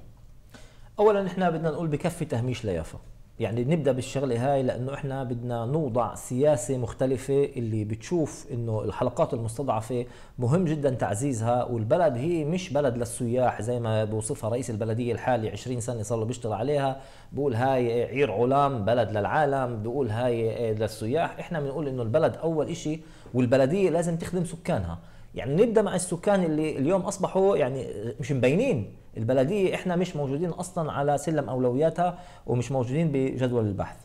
Speaker 4: اولا احنا بدنا نقول بكفي تهميش ليافا يعني نبدا بالشغله هاي لانه احنا بدنا نوضع سياسه مختلفه اللي بتشوف انه الحلقات المستضعفه مهم جدا تعزيزها والبلد هي مش بلد للسياح زي ما بوصفها رئيس البلديه الحالي 20 سنه صار له بيشتغل عليها بقول هاي عير علام بلد للعالم بقول هاي للسياح احنا بنقول انه البلد اول شيء والبلديه لازم تخدم سكانها يعني نبدا مع السكان اللي اليوم اصبحوا يعني مش مبينين البلديه احنا مش موجودين اصلا على سلم اولوياتها ومش موجودين بجدول البحث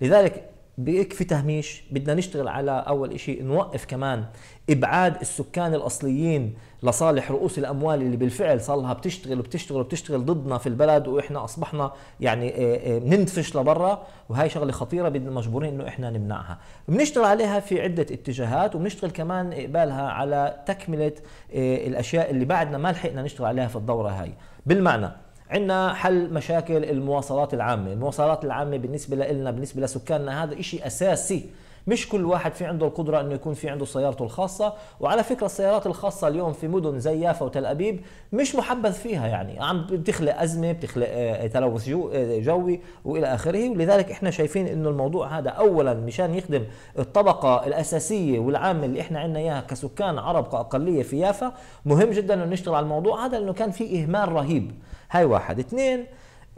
Speaker 4: لذلك بيكفي تهميش بدنا نشتغل على اول شيء نوقف كمان ابعاد السكان الاصليين لصالح رؤوس الاموال اللي بالفعل صار لها بتشتغل وبتشتغل وبتشتغل ضدنا في البلد واحنا اصبحنا يعني بندفش آه، آه، لبرا وهي شغله خطيره بدنا مجبورين انه احنا نمنعها بنشتغل عليها في عده اتجاهات وبنشتغل كمان اقبالها على تكمله آه، الاشياء اللي بعدنا ما لحقنا نشتغل عليها في الدوره هاي بالمعنى عندنا حل مشاكل المواصلات العامة المواصلات العامة بالنسبة لنا بالنسبة لسكاننا هذا إشي أساسي مش كل واحد في عنده القدرة أنه يكون في عنده سيارته الخاصة وعلى فكرة السيارات الخاصة اليوم في مدن زي يافا وتل أبيب مش محبذ فيها يعني عم بتخلق أزمة بتخلق آه، تلوث جو آه، جوي وإلى آخره ولذلك إحنا شايفين أنه الموضوع هذا أولا مشان يخدم الطبقة الأساسية والعامة اللي إحنا عندنا إياها كسكان عرب كأقلية في يافا مهم جدا أنه نشتغل على الموضوع هذا لأنه كان في إهمال رهيب هاي واحد اثنين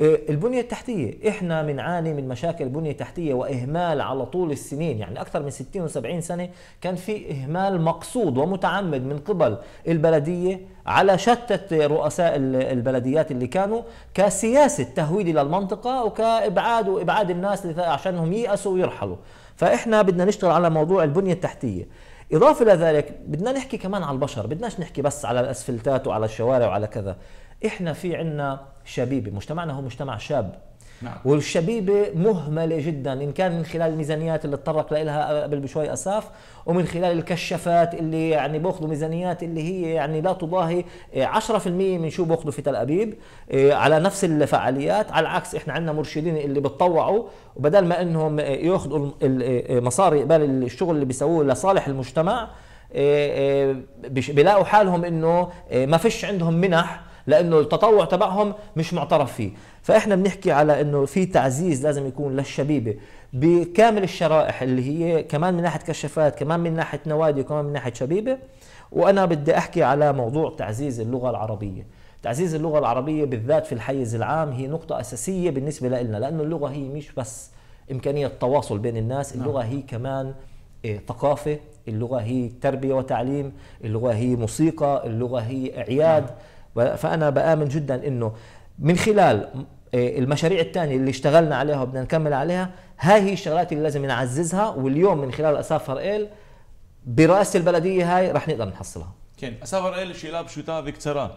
Speaker 4: إيه، البنية التحتية إحنا بنعاني من مشاكل بنية تحتية وإهمال على طول السنين يعني أكثر من 60 و70 سنة كان في إهمال مقصود ومتعمد من قبل البلدية على شتى رؤساء البلديات اللي كانوا كسياسة تهويد للمنطقة وكإبعاد وإبعاد الناس عشانهم ييأسوا ويرحلوا فإحنا بدنا نشتغل على موضوع البنية التحتية إضافة لذلك بدنا نحكي كمان على البشر بدناش نحكي بس على الأسفلتات وعلى الشوارع وعلى كذا إحنا في عنا شبيبه مجتمعنا هو مجتمع شاب نعم. والشبيبة مهملة جدا إن كان من خلال الميزانيات اللي تطرق لها قبل بشوي أساف ومن خلال الكشافات اللي يعني بأخذوا ميزانيات اللي هي يعني لا تضاهي 10% آه، من شو بأخذوا في تل أبيب آه، على نفس الفعاليات على العكس إحنا عندنا مرشدين اللي بتطوعوا وبدل ما إنهم يأخذوا آه، مصاري قبل الشغل اللي بيسووه لصالح المجتمع بيلاقوا حالهم إنه ما فيش عندهم منح لانه التطوع تبعهم مش معترف فيه فاحنا بنحكي على انه في تعزيز لازم يكون للشبيبه بكامل الشرائح اللي هي كمان من ناحيه كشافات كمان من ناحيه نوادي وكمان من ناحيه شبيبه وانا بدي احكي على موضوع تعزيز اللغه العربيه تعزيز اللغه العربيه بالذات في الحيز العام هي نقطه اساسيه بالنسبه لنا لانه اللغه هي مش بس امكانيه تواصل بين الناس نعم. اللغه هي كمان آه، ثقافه اللغه هي تربيه وتعليم اللغه هي موسيقى اللغه هي اعياد نعم. فأنا بآمن جدا أنه من خلال إيه، المشاريع الثانية اللي اشتغلنا عليها وبدنا نكمل عليها هاي هي الشغلات اللي لازم نعززها واليوم من خلال أسافر إيل برئاسة البلدية هاي رح نقدر نحصلها
Speaker 1: كان أسافر إيل شيلاب شوتا فيكتران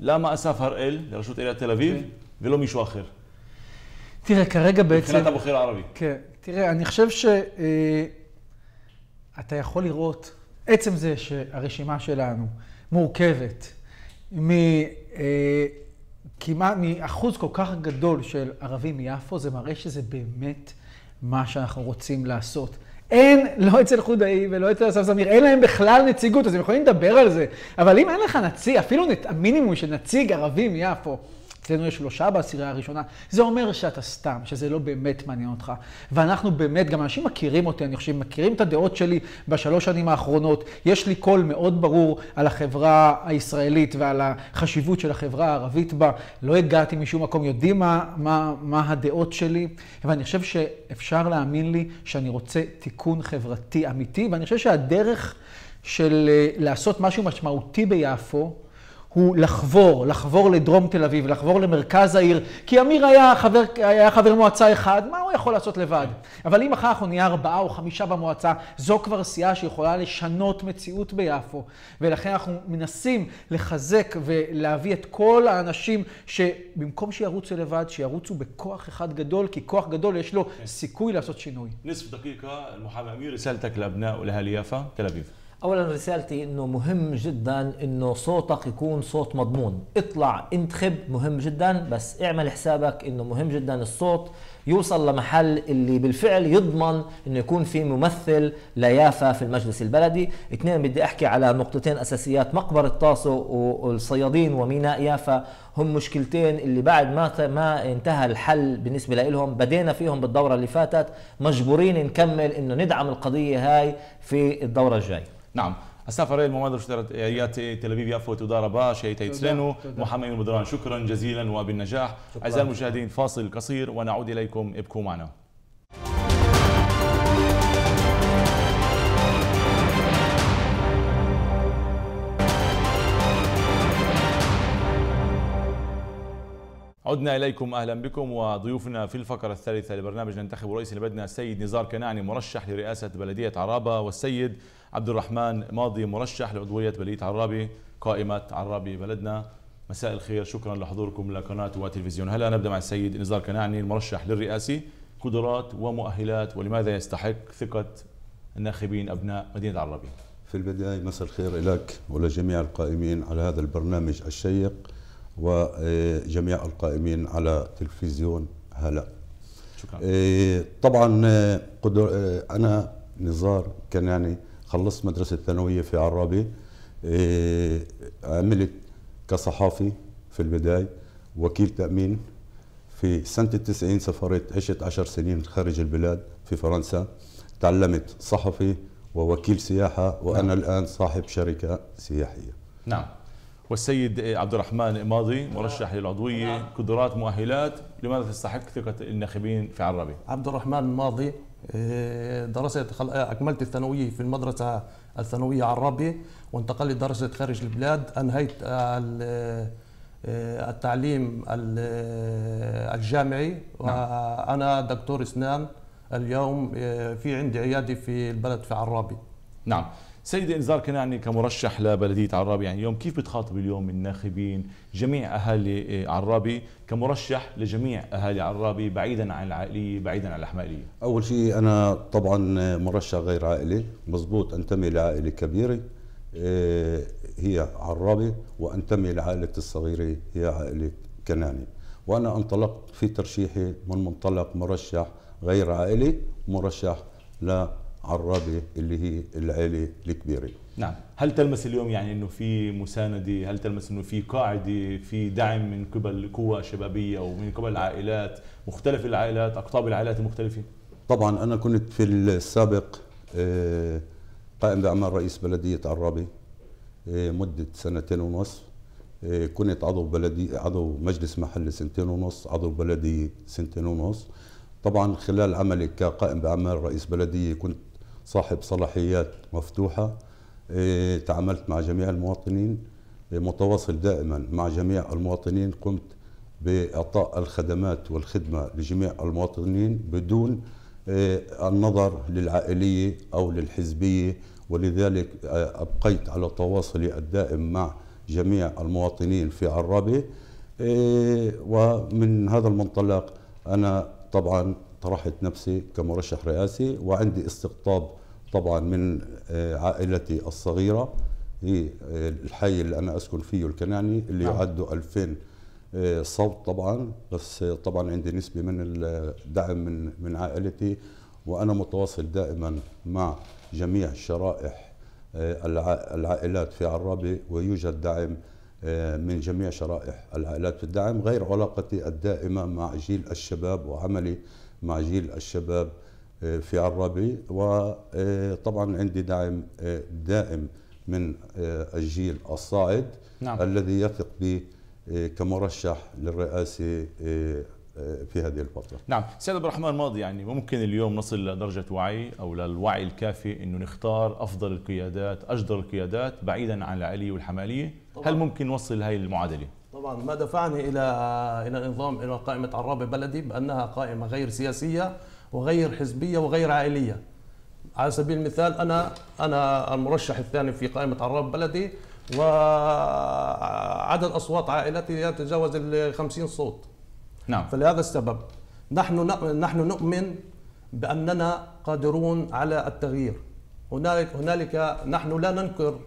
Speaker 1: ما أسافر إيل لرشوت إلى تل أبيب ולא מישהו אחר.
Speaker 4: תראה, כרגע בעצם... מבחינת
Speaker 3: הבוחר הערבי. כן. תראה, אני חושב שאתה יכול לראות, עצם זה שהרשימה שלנו מורכבת מכמעט, אה, מאחוז כל כך גדול של ערבים מיפו, זה מראה שזה באמת מה שאנחנו רוצים לעשות. אין, לא אצל חודאי ולא אצל אסף זמיר, אין להם בכלל נציגות, אז הם יכולים לדבר על זה. אבל אם אין לך נציג, אפילו המינימום של נציג ערבי מיפו, אצלנו יש שלושה בעשירייה הראשונה, זה אומר שאתה סתם, שזה לא באמת מעניין אותך. ואנחנו באמת, גם אנשים מכירים אותי, אני חושב, מכירים את הדעות שלי בשלוש שנים האחרונות. יש לי קול מאוד ברור על החברה הישראלית ועל החשיבות של החברה הערבית בה. לא הגעתי משום מקום, יודעים מה, מה, מה הדעות שלי, ואני חושב שאפשר להאמין לי שאני רוצה תיקון חברתי אמיתי, ואני חושב שהדרך של אה, לעשות משהו משמעותי ביפו, הוא לחבור, לחבור לדרום תל אביב, לחבור למרכז העיר, כי אמיר היה חבר, היה חבר מועצה אחד, מה הוא יכול לעשות לבד? אבל אם אחר כך הוא נהיה ארבעה או חמישה במועצה, זו כבר סיעה שיכולה לשנות מציאות ביפו. ולכן אנחנו מנסים לחזק ולהביא את כל האנשים שבמקום שירוצו לבד, שירוצו בכוח אחד גדול, כי כוח גדול יש
Speaker 4: לו כן. סיכוי לעשות שינוי.
Speaker 1: נصف דקיקה, מוחמד אמיר, רסלתק לבנה להל יפה, תל אביב.
Speaker 4: اولا رسالتي انه مهم جدا انه صوتك يكون صوت مضمون اطلع انتخب مهم جدا بس اعمل حسابك انه مهم جدا الصوت يوصل لمحل اللي بالفعل يضمن انه يكون في ممثل ليافا في المجلس البلدي اثنين بدي احكي على نقطتين اساسيات مقبرة طاسو والصيادين وميناء يافا هم مشكلتين اللي بعد ما ما انتهى الحل بالنسبه لهم بدينا فيهم بالدوره اللي فاتت مجبورين نكمل انه ندعم القضيه هاي في الدوره الجايه
Speaker 1: نعم السفر الريل مماضة ايات تل أبيب يافو تدار باش تيتسلنو محمد المدران شكرا جزيلا وبالنجاح أعزائي المشاهدين فاصل قصير ونعود إليكم ابقوا معنا عدنا إليكم أهلا بكم وضيوفنا في الفقرة الثالثة لبرنامج ننتخب رئيس لبلدنا السيد نزار كناني مرشح لرئاسة بلدية عرابة والسيد عبد الرحمن ماضي مرشح لعضوية بلدية عرابي قائمة عرابي بلدنا مساء الخير شكرا لحضوركم لقناة وتلفزيون هلا نبدأ مع السيد نزار كنعني المرشح للرئاسي قدرات ومؤهلات ولماذا يستحق ثقة الناخبين أبناء مدينة عرابي
Speaker 5: في البداية مساء الخير لك ولجميع القائمين على هذا البرنامج الشيق وجميع القائمين على تلفزيون هلا شكرا. إيه، طبعا قدر إيه، أنا نزار كناني خلصت مدرسة ثانوية في عرابة إيه، عملت كصحافي في البداية وكيل تأمين في سنة التسعين سافرت عشت عشر سنين خارج البلاد في فرنسا تعلمت صحفي ووكيل سياحة وأنا نعم. الآن صاحب شركة سياحية
Speaker 1: نعم والسيد عبد الرحمن ماضي مرشح للعضوية نعم. قدرات مؤهلات لماذا تستحق ثقة الناخبين في عربي عبد الرحمن ماضي درست أكملت الثانوية في المدرسة
Speaker 6: الثانوية عرابية وانتقلت درست خارج البلاد أنهيت آه، التعليم آه، الجامعي نعم. وأنا دكتور اسنان اليوم آه، في عندي عيادة في البلد في عرابي
Speaker 1: نعم سيدة إنذار كنعني كمرشح لبلدية عرابي يعني اليوم كيف بتخاطب اليوم الناخبين جميع أهالي آه، عرابي كمرشح لجميع أهالي عرابي بعيدا عن العائلية بعيدا عن الأحمالية
Speaker 5: أول شيء أنا طبعا مرشح غير عائلي مزبوط أنتمي لعائلة كبيرة آه، هي عرابي وأنتمي لعائلة الصغيرة هي عائلة كناني وأنا انطلقت في ترشيحي من منطلق مرشح غير عائلي مرشح لا عرابه اللي هي العائله الكبيره
Speaker 1: نعم هل تلمس اليوم يعني انه في مسانده هل تلمس انه في قاعده في دعم من قبل قوى شبابيه ومن قبل عائلات مختلف العائلات اقطاب العائلات المختلفه
Speaker 5: طبعا انا كنت في السابق آه، قائم باعمال رئيس بلديه عرابه آه، مده سنتين ونص آه، كنت عضو بلدي عضو مجلس محلي سنتين ونص عضو بلدي سنتين ونص طبعا خلال عملي كقائم باعمال رئيس بلديه كنت صاحب صلاحيات مفتوحة إيه، تعاملت مع جميع المواطنين إيه، متواصل دائما مع جميع المواطنين قمت بإعطاء الخدمات والخدمة لجميع المواطنين بدون إيه، النظر للعائلية أو للحزبية ولذلك آه، أبقيت على تواصلي الدائم مع جميع المواطنين في عرابة ومن هذا المنطلق أنا طبعا طرحت نفسي كمرشح رئاسي وعندي استقطاب طبعا من آه، عائلتي الصغيرة هي آه، الحي اللي أنا أسكن فيه الكناني اللي نعم. يعد 2000 آه، صوت طبعا بس طبعا عندي نسبة من الدعم من من عائلتي وأنا متواصل دائما مع جميع شرائح العائلات في عرابة ويوجد دعم من جميع شرائح العائلات في الدعم غير علاقتي الدائمة مع جيل الشباب وعملي مع جيل الشباب في عرابي وطبعا عندي دعم دائم من الجيل الصاعد نعم. الذي يثق بي كمرشح للرئاسه في هذه الفترة
Speaker 1: نعم سيد عبد الرحمن ماضي يعني ممكن اليوم نصل لدرجة وعي أو للوعي الكافي أنه نختار أفضل القيادات أجدر القيادات بعيدا عن العلي والحمالية طبعا. هل ممكن نوصل هذه المعادلة؟
Speaker 6: طبعا ما دفعني إلى إلى الانضمام إلى قائمة عرابي بلدي بأنها قائمة غير سياسية وغير حزبيه وغير عائليه على سبيل المثال انا انا المرشح الثاني في قائمه عراب بلدي وعدد اصوات عائلتي يتجاوز ال 50 صوت نعم فلهذا السبب نحن نحن نؤمن باننا قادرون على التغيير هنالك هنالك نحن لا ننكر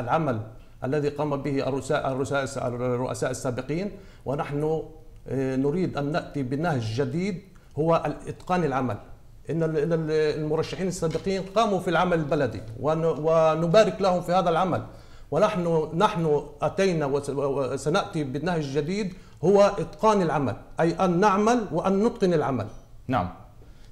Speaker 6: العمل الذي قام به الرؤساء الرؤساء السابقين ونحن آه، نريد ان ناتي بنهج جديد هو اتقان العمل ان المرشحين السابقين قاموا في العمل البلدي ونبارك لهم في هذا العمل ونحن نحن اتينا وسناتي بالنهج الجديد هو اتقان العمل اي ان نعمل وان نتقن العمل
Speaker 1: نعم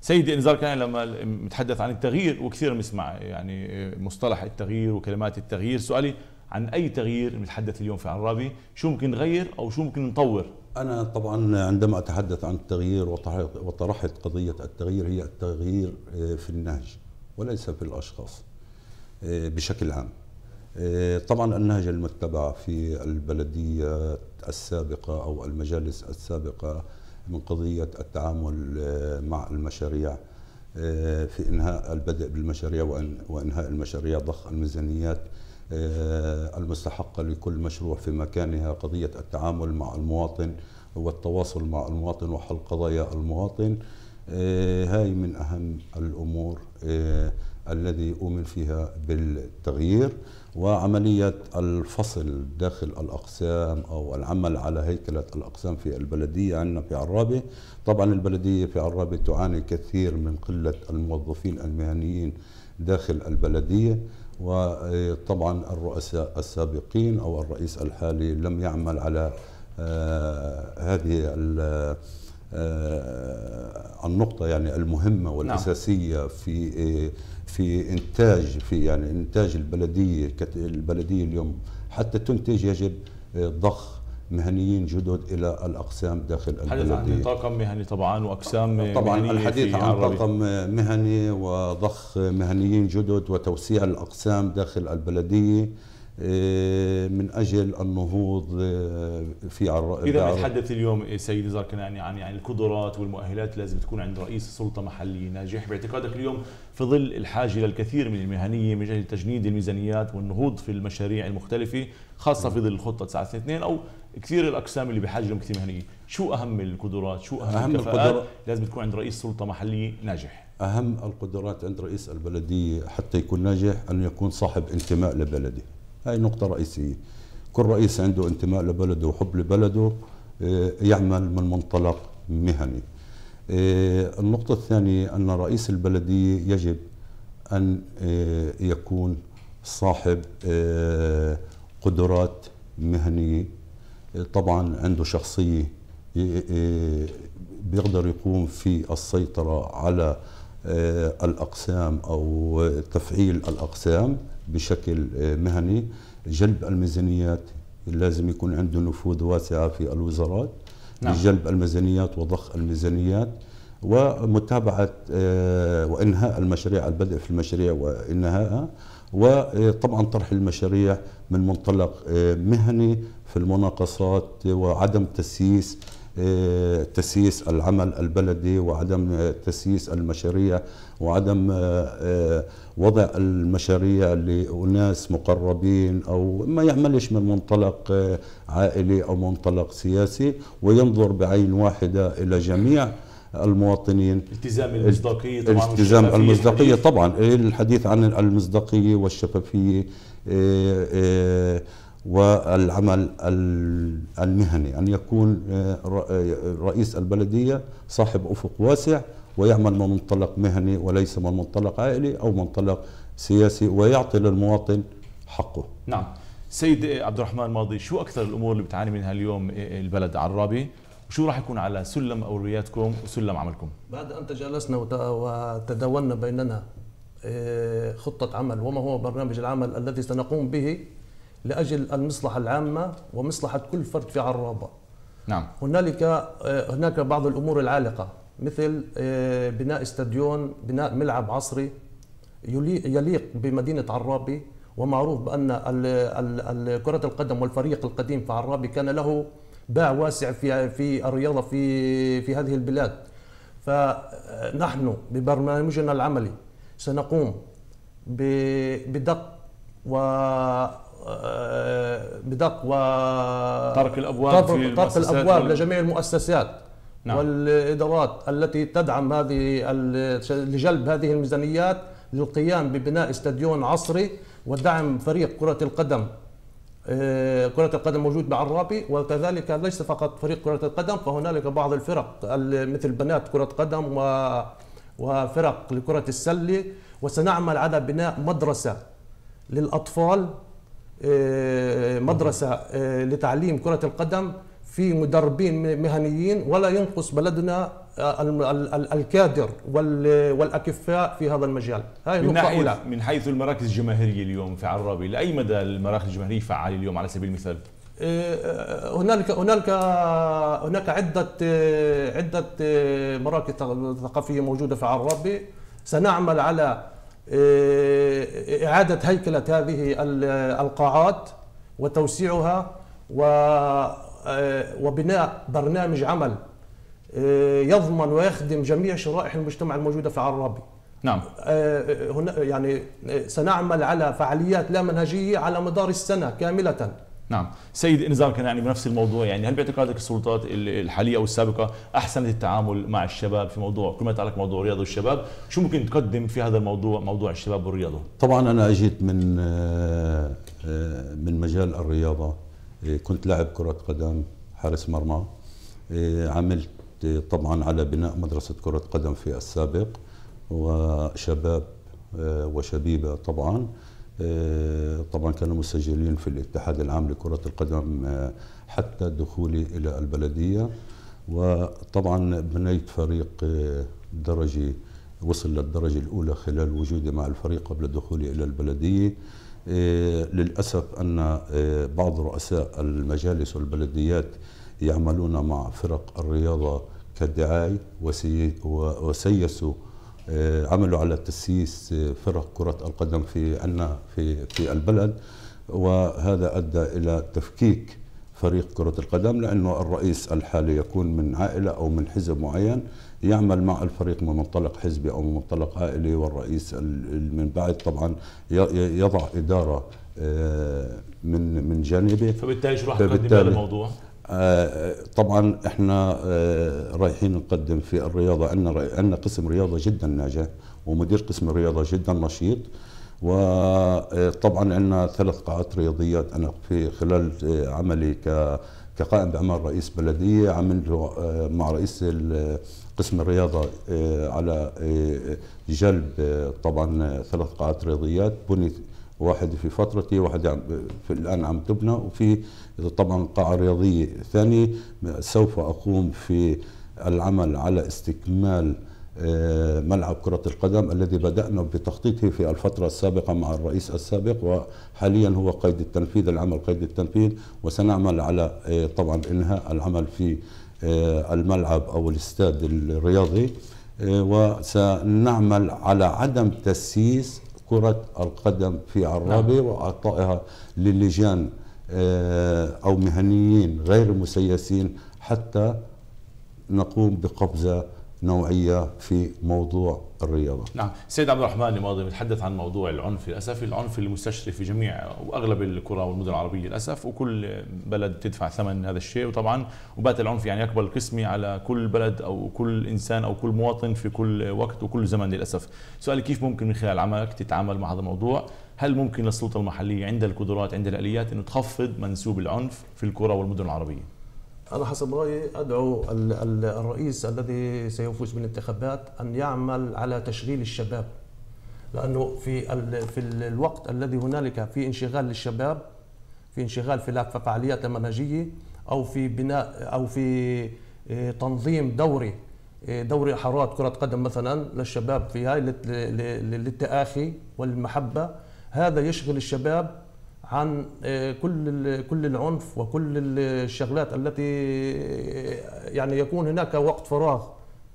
Speaker 1: سيدي انذار كان لما متحدث عن التغيير وكثير بنسمع يعني مصطلح التغيير وكلمات التغيير سؤالي عن اي تغيير بنتحدث اليوم في عرابي شو ممكن نغير او شو ممكن نطور
Speaker 5: أنا طبعا عندما أتحدث عن التغيير وطرحت قضية التغيير هي التغيير آه، في النهج وليس في الأشخاص آه، بشكل عام آه، طبعا النهج المتبع في البلدية السابقة أو المجالس السابقة من قضية التعامل مع المشاريع في إنهاء البدء بالمشاريع وإنهاء المشاريع ضخ الميزانيات آه، المستحقة لكل مشروع في مكانها قضية التعامل مع المواطن والتواصل مع المواطن وحل قضايا المواطن آه، هاي من أهم الأمور آه، الذي أؤمن فيها بالتغيير وعملية الفصل داخل الأقسام أو العمل على هيكلة الأقسام في البلدية عندنا في عرابة طبعا البلدية في عرابة تعاني كثير من قلة الموظفين المهنيين داخل البلدية وطبعا الرؤساء السابقين أو الرئيس الحالي لم يعمل على آه، هذه آه، النقطة يعني المهمة نعم. والأساسية في آه، في إنتاج في يعني إنتاج البلدية البلدية اليوم حتى تنتج يجب ضخ مهنيين جدد إلى الأقسام داخل البلدية حدث عن
Speaker 1: طاقم مهني طبعا وأقسام طبعا الحديث عن طاقم
Speaker 5: مهني وضخ مهنيين جدد وتوسيع الأقسام داخل البلدية إيه، من اجل النهوض إيه، في عر... اذا بنتحدث
Speaker 1: اليوم إيه، سيدي زركناني يعني عن يعني القدرات والمؤهلات لازم تكون عند رئيس سلطه محلي ناجح باعتقادك اليوم في ظل الحاجه للكثير من المهنيه من اجل تجنيد الميزانيات والنهوض في المشاريع المختلفه خاصه في ظل الخطه 922 او كثير الاقسام اللي بحاجه لمكتب مهنيين، شو اهم القدرات شو اهم, أهم القدرات لازم تكون عند رئيس سلطه محليه ناجح اهم القدرات عند رئيس البلديه
Speaker 5: حتى يكون ناجح ان يكون صاحب انتماء لبلده هاي نقطه رئيسيه كل رئيس عنده انتماء لبلده وحب لبلده آه، يعمل من منطلق مهني آه، النقطة الثانية أن رئيس البلدية يجب أن آه، يكون صاحب قدرات مهنية طبعا عنده شخصية بيقدر يقوم في السيطرة على آه، الأقسام أو تفعيل الأقسام بشكل آه، مهني جلب الميزانيات لازم يكون عنده نفوذ واسعة في الوزارات نعم. لجلب الميزانيات وضخ الميزانيات ومتابعة آه، وإنهاء المشاريع البدء في المشاريع وإنهائها وطبعا طرح المشاريع من منطلق مهني في المناقصات وعدم تسييس آه، تسييس العمل البلدي وعدم آه، تسييس المشاريع وعدم آه، وضع المشاريع لأناس مقربين أو ما يعملش من منطلق عائلي أو منطلق سياسي وينظر بعين واحدة إلى جميع المواطنين التزام المصداقية طبعا التزام المصداقية طبعا الحديث عن المصداقية والشفافية والعمل المهني أن يكون آه، آه، رئيس البلدية صاحب أفق واسع ويعمل من منطلق مهني وليس من منطلق عائلي أو منطلق سياسي ويعطي للمواطن حقه
Speaker 1: نعم سيد عبد الرحمن ماضي شو أكثر الأمور اللي بتعاني منها اليوم البلد عرابي وشو راح يكون على سلم أولوياتكم وسلم عملكم
Speaker 6: بعد أن تجالسنا وتداولنا بيننا آه، خطة عمل وما هو برنامج العمل الذي سنقوم به لاجل المصلحه العامه ومصلحه كل فرد في عرابه. نعم. هنالك آه، هناك بعض الامور العالقه مثل آه، بناء استاديون، بناء ملعب عصري يليق بمدينه عرابي ومعروف بان كره القدم والفريق القديم في عرابي كان له باع واسع في في الرياضه في في هذه البلاد. فنحن آه، ببرنامجنا العملي سنقوم بدق و آه، بدق و طرق الابواب طرق, طرق الابواب لجميع المؤسسات نعم. والادارات التي تدعم هذه لجلب هذه الميزانيات للقيام ببناء استاديون عصري ودعم فريق كره القدم آه، كرة القدم موجود بعرابي وكذلك ليس فقط فريق كرة القدم فهنالك بعض الفرق مثل بنات كرة قدم و وفرق لكرة السلة وسنعمل على بناء مدرسة للأطفال آه، مدرسه آه، لتعليم كره القدم في مدربين مهنيين ولا ينقص بلدنا آه، الكادر والاكفاء في هذا المجال هاي من نقطه اولى
Speaker 1: من حيث المراكز الجماهيريه اليوم في عرابي لاي مدى المراكز الجماهيريه فعاله اليوم على سبيل المثال هنالك هنالك هناك عده عده مراكز
Speaker 6: ثقافيه موجوده في عرابي سنعمل على إيه، إعادة هيكلة هذه القاعات وتوسيعها إيه، وبناء برنامج عمل إيه، يضمن ويخدم جميع شرائح المجتمع الموجودة في عرابي نعم هنا يعني سنعمل على فعاليات لا منهجية على مدار السنة كاملة
Speaker 1: نعم سيد انذار كان يعني بنفس الموضوع يعني هل باعتقادك السلطات الحاليه او السابقه احسنت التعامل مع الشباب في موضوع كما يتعلق موضوع رياضه الشباب شو ممكن تقدم في هذا الموضوع موضوع الشباب والرياضه
Speaker 5: طبعا انا اجيت من آه، آه، من مجال الرياضه إيه، كنت لاعب كره قدم حارس مرمى إيه، عملت إيه، طبعا على بناء مدرسه كره قدم في السابق وشباب آه، وشبيبه طبعا آه، طبعا كانوا مسجلين في الاتحاد العام لكرة القدم آه، حتى دخولي إلى البلدية وطبعا بنيت فريق آه، درجة وصل للدرجة الأولى خلال وجودي مع الفريق قبل دخولي إلى البلدية للأسف أن بعض رؤساء المجالس والبلديات يعملون مع فرق الرياضة كدعاية وسيسوا آه، عملوا على تسييس آه، فرق كرة القدم في عنا في في البلد وهذا أدى إلى تفكيك فريق كرة القدم لأنه الرئيس الحالي يكون من عائلة أو من حزب معين يعمل مع الفريق من منطلق حزبي أو من منطلق عائلي والرئيس من بعد طبعا يضع إدارة آه، من من جانبه فبالتالي شو راح تقدم الموضوع؟ آه، طبعا احنا آه، رايحين نقدم في الرياضه عندنا عندنا قسم رياضه جدا ناجح ومدير قسم الرياضه جدا نشيط وطبعا آه، عندنا ثلاث قاعات رياضيات انا في خلال عملي ك كقائم باعمال رئيس بلديه عملت مع رئيس قسم الرياضه على جلب طبعا ثلاث قاعات رياضيات بنيت واحد في فترتي واحد في الان عم تبنى وفي طبعا قاعة رياضية ثانية سوف أقوم في العمل على استكمال آه، ملعب كرة القدم الذي بدأنا بتخطيطه في الفترة السابقة مع الرئيس السابق وحاليا هو قيد التنفيذ العمل قيد التنفيذ وسنعمل على آه، طبعا إنهاء العمل في آه، الملعب أو الاستاد الرياضي وسنعمل على عدم تسييس كرة القدم في عرابي نعم. وإعطائها للجان آه، أو مهنيين غير مسيسين حتى نقوم بقفزة نوعية في موضوع الرياضة
Speaker 1: نعم سيد عبد الرحمن الماضي نتحدث عن موضوع العنف للأسف العنف المستشري في جميع وأغلب القرى والمدن العربية للأسف وكل بلد تدفع ثمن هذا الشيء وطبعا وبات العنف يعني يقبل قسمي على كل بلد أو كل إنسان أو كل مواطن في كل وقت وكل زمن للأسف سؤالي كيف ممكن من خلال عملك تتعامل مع هذا الموضوع هل ممكن للسلطه المحليه عندها القدرات عندها الاليات انه تخفض منسوب العنف في القرى والمدن العربيه
Speaker 6: انا حسب رايي ادعو الرئيس الذي سيفوز بالانتخابات ان يعمل على تشغيل الشباب لانه في في الوقت الذي هنالك في انشغال للشباب في انشغال في فعاليات منهجيه او في بناء او في آه، تنظيم دوري آه، دوري حارات كرة قدم مثلا للشباب في هاي للتآخي والمحبة هذا يشغل الشباب عن آه، كل كل العنف وكل الشغلات التي آه، يعني يكون هناك وقت فراغ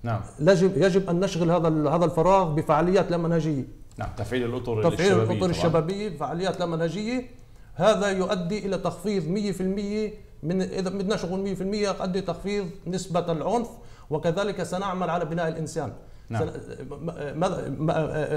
Speaker 6: نعم يجب يجب ان نشغل هذا هذا الفراغ بفعاليات لا منهجيه نعم
Speaker 1: تفعيل الاطر تفعيل الشبابيه الاطر الشبابيه
Speaker 6: فعاليات لا منهجيه هذا يؤدي الى تخفيض 100% من اذا بدنا شغل 100% يؤدي تخفيض نسبه العنف وكذلك سنعمل على بناء الانسان نعم.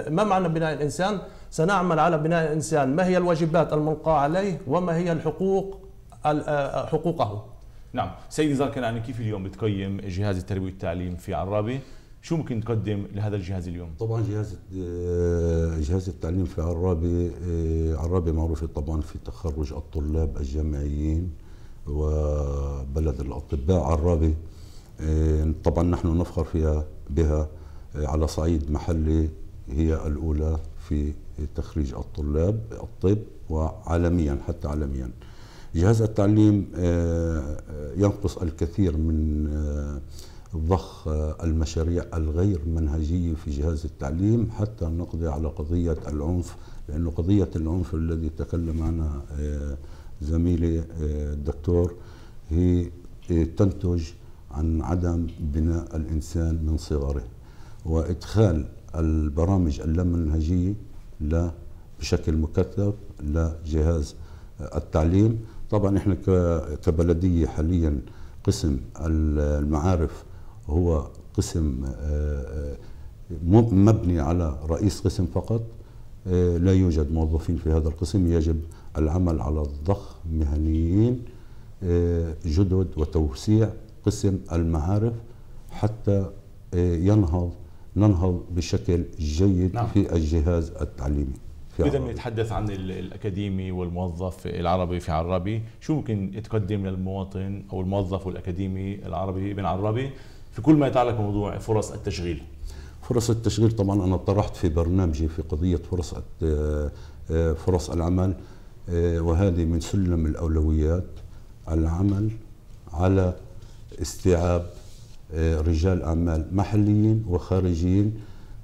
Speaker 6: ما معنى بناء الإنسان؟ سنعمل على بناء الإنسان ما هي الواجبات الملقاة عليه وما هي الحقوق آه، حقوقه
Speaker 1: نعم سيد نزار كنعاني كيف اليوم بتقيم جهاز التربية والتعليم في عرابة شو ممكن تقدم لهذا الجهاز اليوم؟ طبعا جهاز
Speaker 5: آه، جهاز التعليم في عرابي آه، عرابي معروفة طبعا في تخرج الطلاب الجامعيين وبلد الأطباء عرابي طبعا نحن نفخر فيها بها على صعيد محلي هي الأولى في تخريج الطلاب الطب وعالميا حتى عالميا جهاز التعليم آه، آه، ينقص الكثير من آه، ضخ المشاريع الغير منهجية في جهاز التعليم حتى نقضي على قضية العنف لأن قضية العنف الذي تكلم عنها زميلي الدكتور هي تنتج عن عدم بناء الإنسان من صغره وادخال البرامج اللامنهجيه بشكل مكثف لجهاز آه، التعليم طبعا احنا كبلديه حاليا قسم المعارف هو قسم آه، آه، مبني على رئيس قسم فقط لا يوجد موظفين في هذا القسم يجب العمل على ضخ مهنيين جدد وتوسيع قسم المعارف حتى ينهض ننهض بشكل جيد نعم. في الجهاز التعليمي في إذا
Speaker 1: بنتحدث عن الأكاديمي والموظف العربي في عرابي شو ممكن تقدم للمواطن أو الموظف والأكاديمي العربي بن عرابي في كل ما يتعلق بموضوع فرص التشغيل
Speaker 5: فرص التشغيل طبعا أنا طرحت في برنامجي في قضية فرص آه، آه، فرص العمل آه، وهذه من سلم الأولويات العمل على استيعاب آه، رجال أعمال محليين وخارجيين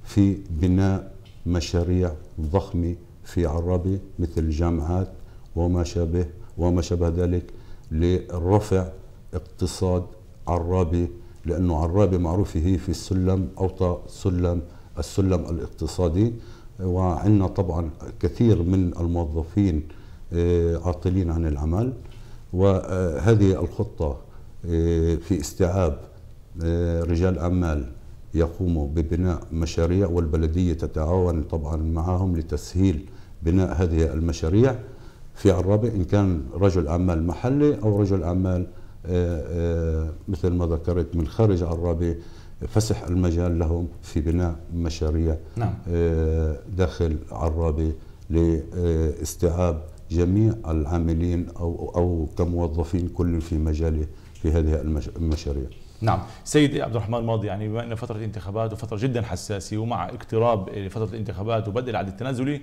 Speaker 5: في بناء مشاريع ضخمة في عرابي مثل الجامعات وما شابه وما شابه ذلك لرفع اقتصاد عرابي لأنه عرابي معروفة هي في السلم أوطى سلم السلم الاقتصادي وعندنا طبعا كثير من الموظفين آه، عاطلين عن العمل وهذه الخطة آه، في استيعاب آه، رجال أعمال يقوموا ببناء مشاريع والبلدية تتعاون طبعا معهم لتسهيل بناء هذه المشاريع في عرابة إن كان رجل أعمال محلي أو رجل أعمال آه، آه، مثل ما ذكرت من خارج عرابة فسح المجال لهم في بناء مشاريع نعم. داخل عرابة لاستيعاب جميع العاملين أو, أو كموظفين كل في مجاله في هذه المشاريع
Speaker 1: نعم سيد عبد الرحمن ماضي يعني بما ان فتره انتخابات وفتره جدا حساسه ومع اقتراب فتره الانتخابات وبدء العد التنازلي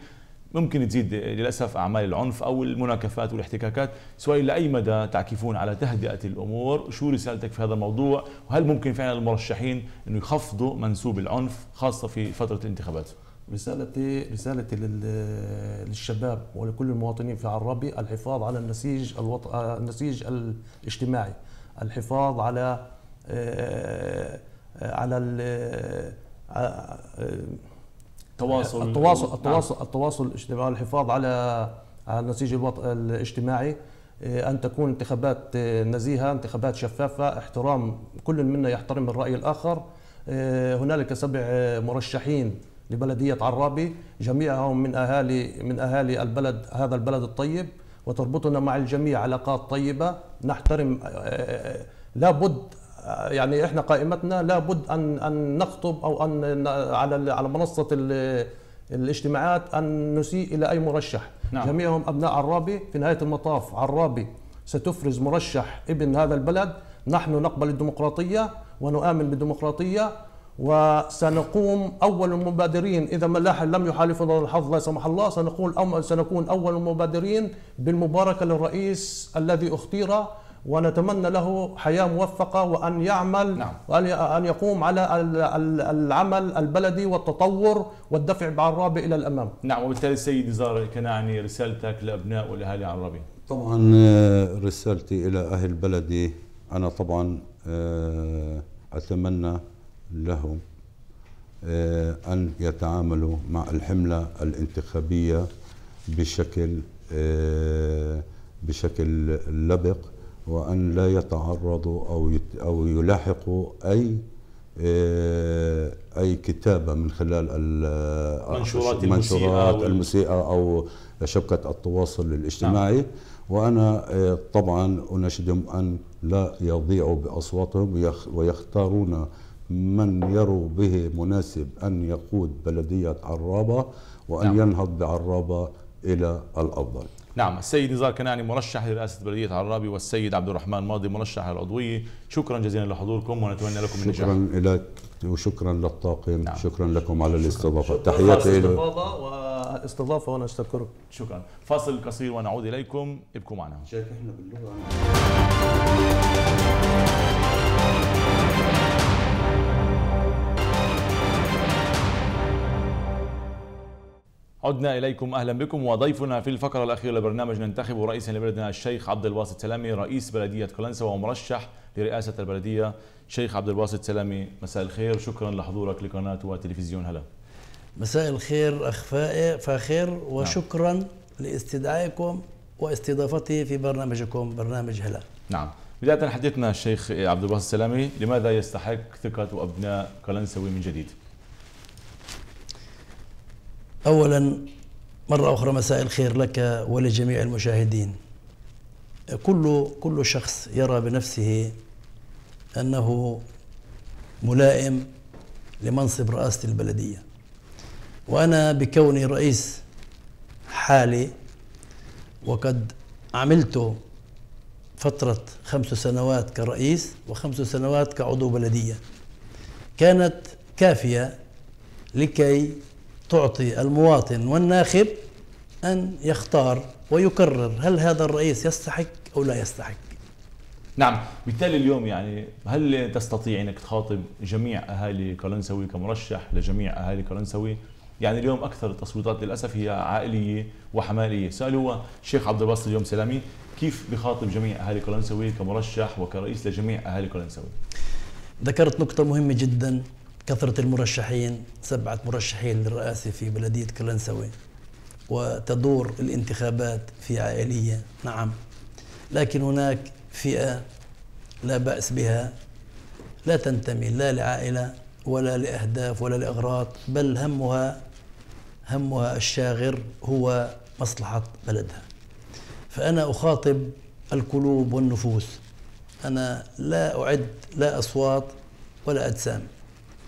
Speaker 1: ممكن تزيد للاسف اعمال العنف او المناكفات والاحتكاكات سواء لأي مدى تعكفون على تهدئه الامور شو رسالتك في هذا الموضوع وهل ممكن فعلا المرشحين انه يخفضوا منسوب العنف خاصه في فتره الانتخابات
Speaker 6: رسالتي رسالتي للشباب ولكل المواطنين في عرابي الحفاظ على النسيج الوط... النسيج الاجتماعي الحفاظ على آه، آه، على آه، التواصل التواصل نعم. التواصل التواصل الاجتماعي الحفاظ على على النسيج الاجتماعي ان تكون انتخابات نزيهه انتخابات شفافه احترام كل منا يحترم الراي الاخر هنالك سبع مرشحين لبلديه عرابي جميعهم من اهالي من اهالي البلد هذا البلد الطيب وتربطنا مع الجميع علاقات طيبه نحترم لابد يعني احنا قائمتنا لابد ان ان نخطب او ان على على منصه الاجتماعات ان نسيء الى اي مرشح نعم. جميعهم ابناء عرابي في نهايه المطاف عرابي ستفرز مرشح ابن هذا البلد نحن نقبل الديمقراطيه ونؤمن بالديمقراطيه وسنقوم اول المبادرين اذا ما لم يحالفنا الحظ لا سمح الله سنقول أو سنكون اول المبادرين بالمباركه للرئيس الذي اختير ونتمنى له حياه موفقه وان يعمل نعم. وان ان يقوم على العمل
Speaker 1: البلدي والتطور والدفع بعرابه الى الامام. نعم وبالتالي السيد زار الكناني رسالتك لابناء والاهالي عرابي. طبعا
Speaker 5: آه، رسالتي الى اهل بلدي انا طبعا آه، اتمنى لهم آه، ان يتعاملوا مع الحمله الانتخابيه بشكل بشكل لبق وأن لا يتعرضوا أو أو يلاحقوا أي آه، أي كتابة من خلال المنشورات آه، المسيئة, المسيئة أو شبكة التواصل الاجتماعي نعم. وأنا آه، طبعا أناشدهم أن لا يضيعوا بأصواتهم ويختارون من يروا به مناسب أن يقود بلدية عرابة وأن نعم. ينهض بعرابة إلى الأفضل
Speaker 1: نعم السيد نزار كناني مرشح لرئاسة بلدية عرابي والسيد عبد الرحمن ماضي مرشح للعضوية شكرا جزيلا لحضوركم ونتمنى لكم النجاح شكرا
Speaker 5: لك وشكرا للطاقم نعم. شكرا لكم على الاستضافة تحياتي لكم
Speaker 1: استضافه وأنا أشكرك شكرا فاصل قصير ونعود إليكم ابقوا معنا شايف احنا باللغة عدنا إليكم أهلا بكم وضيفنا في الفقرة الأخيرة لبرنامج ننتخب رئيسا لبلدنا الشيخ عبد الواسط سلامي رئيس بلدية كولنسا ومرشح لرئاسة البلدية شيخ عبد الواسط سلامي مساء الخير شكرا لحضورك لقناة وتلفزيون هلا
Speaker 7: مساء الخير أخ فاخر نعم. وشكرا نعم. لاستدعائكم واستضافتي في برنامجكم برنامج هلا نعم بداية حديثنا
Speaker 1: الشيخ عبد الواسط سلامي لماذا يستحق ثقة أبناء كلنسوي من جديد؟
Speaker 7: أولا مرة أخرى مساء الخير لك ولجميع المشاهدين كل كل شخص يرى بنفسه أنه ملائم لمنصب رئاسة البلدية وأنا بكوني رئيس حالي وقد عملت فترة خمس سنوات كرئيس وخمس سنوات كعضو بلدية كانت كافية لكي تعطي المواطن والناخب أن يختار ويقرر هل هذا الرئيس يستحق أو لا يستحق نعم
Speaker 1: بالتالي اليوم يعني هل تستطيع أنك تخاطب جميع أهالي كولنسوي كمرشح لجميع أهالي كولنسوي يعني اليوم أكثر التصويتات للأسف هي عائلية وحمالية سألوا الشيخ عبد الباسط اليوم سلامي كيف بخاطب جميع أهالي كولنسوي كمرشح وكرئيس
Speaker 7: لجميع أهالي كولنسوي ذكرت نقطة مهمة جدا كثرة المرشحين سبعة مرشحين للرئاسة في بلدية كلنسوي وتدور الانتخابات في عائلية نعم لكن هناك فئة لا بأس بها لا تنتمي لا لعائلة ولا لأهداف ولا لأغراض بل همها همها الشاغر هو مصلحة بلدها فأنا أخاطب القلوب والنفوس أنا لا أعد لا أصوات ولا أجسام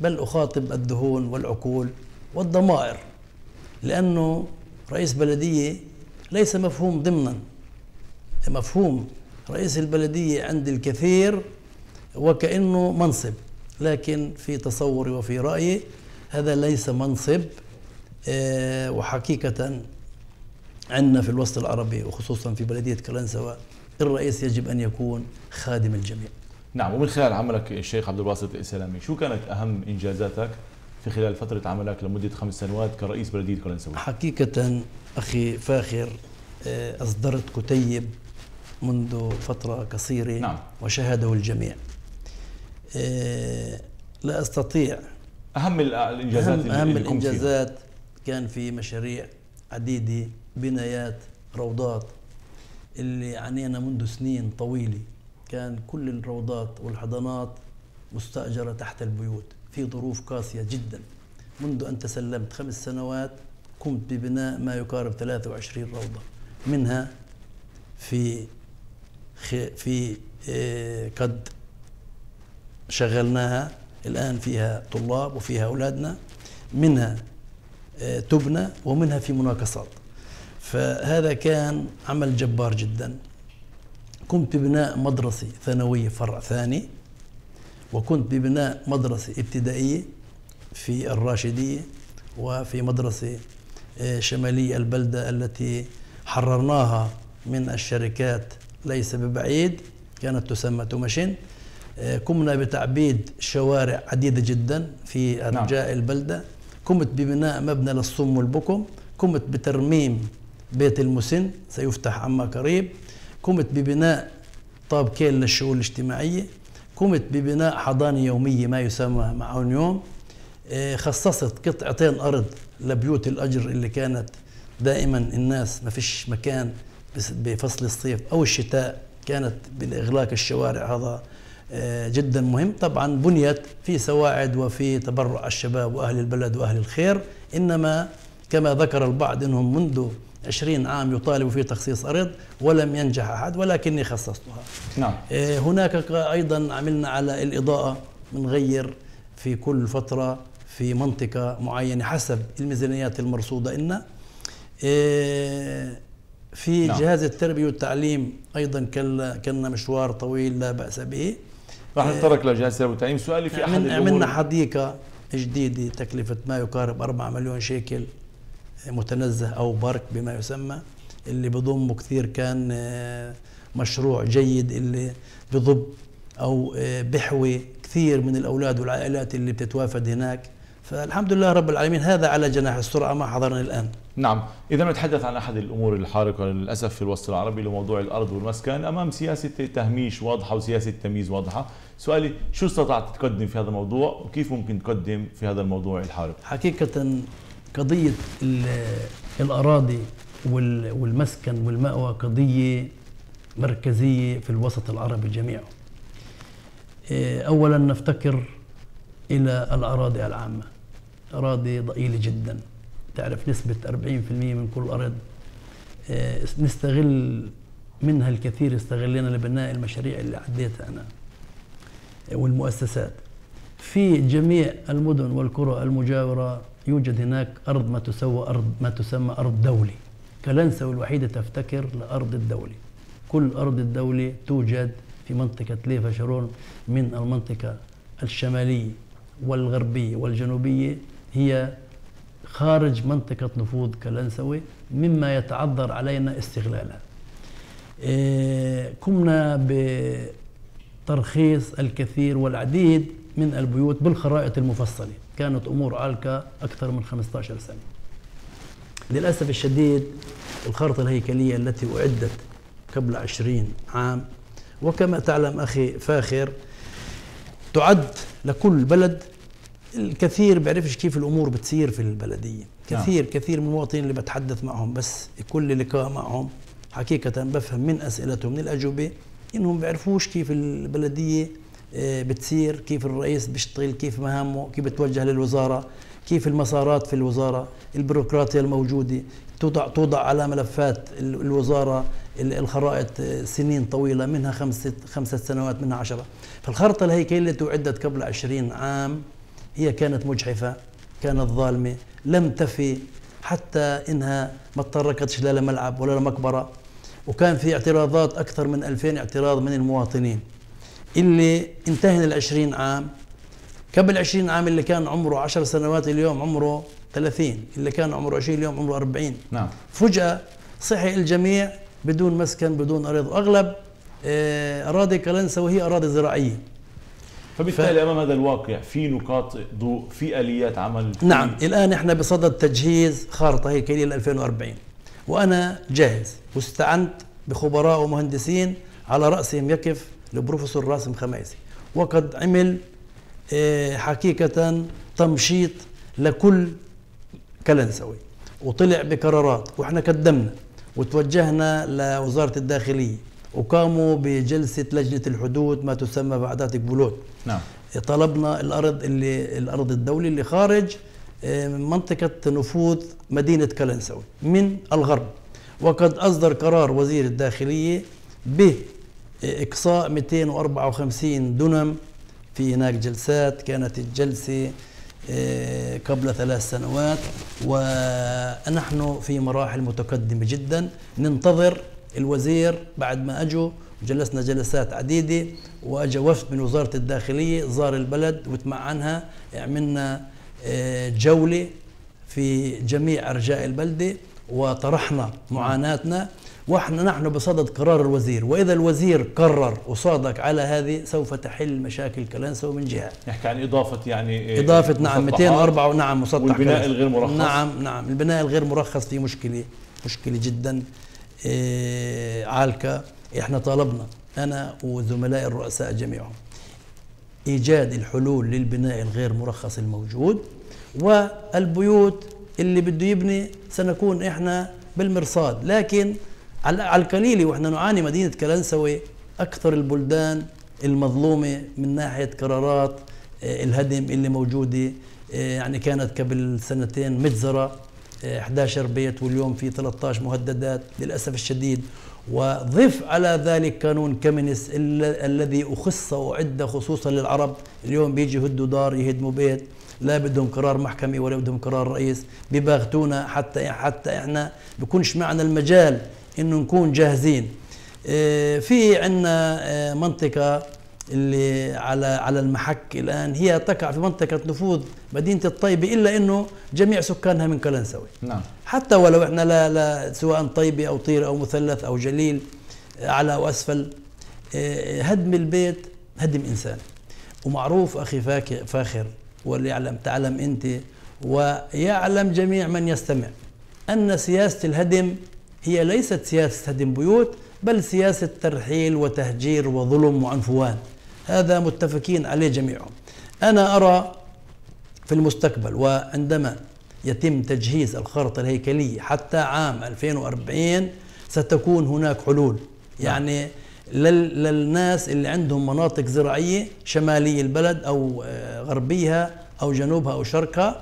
Speaker 7: بل أخاطب الدهون والعقول والضمائر لأنه رئيس بلدية ليس مفهوم ضمنا مفهوم رئيس البلدية عند الكثير وكأنه منصب لكن في تصوري وفي رأيي هذا ليس منصب آه، وحقيقة عندنا في الوسط العربي وخصوصا في بلدية كلانسوا الرئيس يجب أن يكون خادم الجميع
Speaker 1: نعم ومن خلال عملك الشيخ عبد الباسط الإسلامي شو كانت أهم إنجازاتك في خلال فترة عملك لمدة خمس سنوات كرئيس بلدية فرنسوي
Speaker 7: حقيقة أخي فاخر آه، أصدرت كتيب منذ فترة قصيرة نعم. وشهده الجميع آه، لا أستطيع أهم الإنجازات أهم, أهم الإنجازات كان في مشاريع عديدة بنايات روضات اللي عانينا منذ سنين طويلة كان كل الروضات والحضانات مستأجرة تحت البيوت في ظروف قاسية جدا منذ أن تسلمت خمس سنوات قمت ببناء ما يقارب 23 روضة منها في في آه، قد شغلناها الآن فيها طلاب وفيها أولادنا منها آه، تبنى ومنها في مناقصات فهذا كان عمل جبار جدا قمت ببناء مدرسة ثانوية فرع ثاني وكنت ببناء مدرسة ابتدائية في الراشدية وفي مدرسة آه، شمالية البلدة التي حررناها من الشركات ليس ببعيد كانت تسمى تومشين آه، قمنا بتعبيد شوارع عديدة جدا في نعم. أرجاء نعم. البلدة قمت ببناء مبنى للصم والبكم قمت بترميم بيت المسن سيفتح عما قريب قمت ببناء طاب كيل للشؤون الاجتماعية قمت ببناء حضانة يومية ما يسمى معون يوم آه، خصصت قطعتين أرض لبيوت الأجر اللي كانت دائما الناس ما فيش مكان بفصل الصيف أو الشتاء كانت بالإغلاق الشوارع هذا آه، جدا مهم طبعا بنيت في سواعد وفي تبرع الشباب وأهل البلد وأهل الخير إنما كما ذكر البعض أنهم منذ 20 عام يطالب في تخصيص أرض ولم ينجح أحد ولكني خصصتها نعم. آه، هناك أيضا عملنا على الإضاءة بنغير في كل فترة في منطقة معينة حسب الميزانيات المرصودة لنا آه، في نعم. جهاز التربية والتعليم أيضا كان كان مشوار طويل لا بأس به راح نترك لجهاز التربية
Speaker 1: والتعليم سؤالي في أحد عملنا
Speaker 7: حديقة جديدة تكلفة ما يقارب 4 مليون شيكل متنزه أو بارك بما يسمى اللي بضمه كثير كان آه، مشروع جيد اللي بضب أو آه، بحوي كثير من الأولاد والعائلات اللي بتتوافد هناك فالحمد لله رب العالمين هذا على جناح السرعة ما حضرنا الآن
Speaker 1: نعم إذا نتحدث عن أحد الأمور الحارقة للأسف في الوسط العربي لموضوع الأرض والمسكن أمام سياسة تهميش واضحة وسياسة تمييز واضحة سؤالي شو استطعت تقدم في هذا الموضوع وكيف ممكن تقدم في هذا الموضوع الحارق
Speaker 7: حقيقة قضية الأراضي والمسكن والمأوى قضية مركزية في الوسط العربي جميعه إيه، أولا نفتكر إلى الأراضي العامة أراضي ضئيلة جدا تعرف نسبة 40% من كل أرض إيه، نستغل منها الكثير استغلينا لبناء المشاريع اللي عديتها أنا إيه، والمؤسسات في جميع المدن والقرى المجاورة يوجد هناك أرض ما تسوى أرض ما تسمى أرض دولي كلنسوى الوحيدة تفتكر لأرض الدولي كل أرض الدولي توجد في منطقة ليفا شارون من المنطقة الشمالية والغربية والجنوبية هي خارج منطقة نفوذ كلنسوي مما يتعذر علينا استغلالها قمنا إيه، بترخيص الكثير والعديد من البيوت بالخرائط المفصله كانت أمور عالكة أكثر من 15 سنة للأسف الشديد الخارطة الهيكلية التي أعدت قبل 20 عام وكما تعلم أخي فاخر تعد لكل بلد الكثير بيعرفش كيف الامور بتصير في البلديه كثير نعم. كثير من المواطنين اللي بتحدث معهم بس كل لقاء معهم حقيقه بفهم من اسئلتهم من الاجوبه انهم بيعرفوش كيف البلديه آه، بتصير كيف الرئيس بيشتغل كيف مهامه كيف بتوجه للوزارة كيف المسارات في الوزارة البيروقراطية الموجودة توضع توضع على ملفات الوزارة الخرائط آه، سنين طويلة منها خمسة خمسة سنوات منها عشرة فالخرطة الهيكلية التي أعدت قبل عشرين عام هي كانت مجحفة كانت ظالمة لم تفي حتى إنها ما تطرقتش لا لملعب ولا لمقبرة وكان في اعتراضات أكثر من 2000 اعتراض من المواطنين اللي انتهى العشرين عام قبل 20 عام اللي كان عمره 10 سنوات اليوم عمره 30 اللي كان عمره 20 اليوم عمره 40 نعم فجأة صحي الجميع بدون مسكن بدون أرض وأغلب آه، أراضي كلنسا وهي أراضي زراعية فبالتالي ف... أمام هذا الواقع في نقاط ضوء في آليات عمل في... نعم الآن إحنا بصدد تجهيز خارطة هي ل 2040 وأنا جاهز واستعنت بخبراء ومهندسين على رأسهم يقف البروفيسور راسم خميسي وقد عمل آه، حقيقة تمشيط لكل كلنسوي وطلع بقرارات واحنا قدمنا وتوجهنا لوزارة الداخلية وقاموا بجلسة لجنة الحدود ما تسمى بعدات بولوت نعم طلبنا الأرض اللي الأرض الدولي اللي خارج آه، منطقة نفوذ مدينة كلنسوي من الغرب وقد أصدر قرار وزير الداخلية به إقصاء 254 دونم في هناك جلسات كانت الجلسة آه، قبل ثلاث سنوات ونحن في مراحل متقدمة جدا ننتظر الوزير بعد ما أجوا جلسنا جلسات عديدة وأجا وفد من وزارة الداخلية زار البلد وتمعنها عملنا آه، جولة في جميع أرجاء البلدة وطرحنا معاناتنا ونحن نحن بصدد قرار الوزير واذا الوزير قرر وصادق على هذه سوف تحل مشاكل كلانسو من جهه نحكي عن اضافه يعني اضافه نعم 204 نعم مسطح والبناء الغير مرخص نعم نعم البناء الغير مرخص في مشكله مشكله جدا إيه عالكه احنا طالبنا انا وزملائي الرؤساء جميعهم ايجاد الحلول للبناء الغير مرخص الموجود والبيوت اللي بده يبني سنكون احنا بالمرصاد لكن على القليل ونحن نعاني مدينة كلانسوي أكثر البلدان المظلومة من ناحية قرارات آه، الهدم اللي موجودة آه، يعني كانت قبل سنتين مجزرة 11 آه، بيت واليوم في 13 مهددات للأسف الشديد وضف على ذلك قانون كمنس الذي أخص وأعد خصوصا للعرب اليوم بيجي يهدوا دار يهدموا بيت لا بدهم قرار محكمي ولا بدهم قرار رئيس بباغتونا حتى حتى احنا بكونش معنا المجال انه نكون جاهزين آه، في عندنا آه، منطقه اللي على على المحك الان هي تقع في منطقه نفوذ مدينه الطيبه الا انه جميع سكانها من كلنسوي نعم حتى ولو احنا لا, لا سواء طيبه او طير او مثلث او جليل اعلى آه، واسفل هدم البيت هدم انسان ومعروف اخي فاخر واللي يعلم تعلم انت ويعلم جميع من يستمع ان سياسه الهدم هي ليست سياسة هدم بيوت بل سياسة ترحيل وتهجير وظلم وعنفوان هذا متفقين عليه جميعهم أنا أرى في المستقبل وعندما يتم تجهيز الخارطة الهيكلية حتى عام 2040 ستكون هناك حلول يعني للناس اللي عندهم مناطق زراعية شمالي البلد أو آه، غربيها أو جنوبها أو شرقها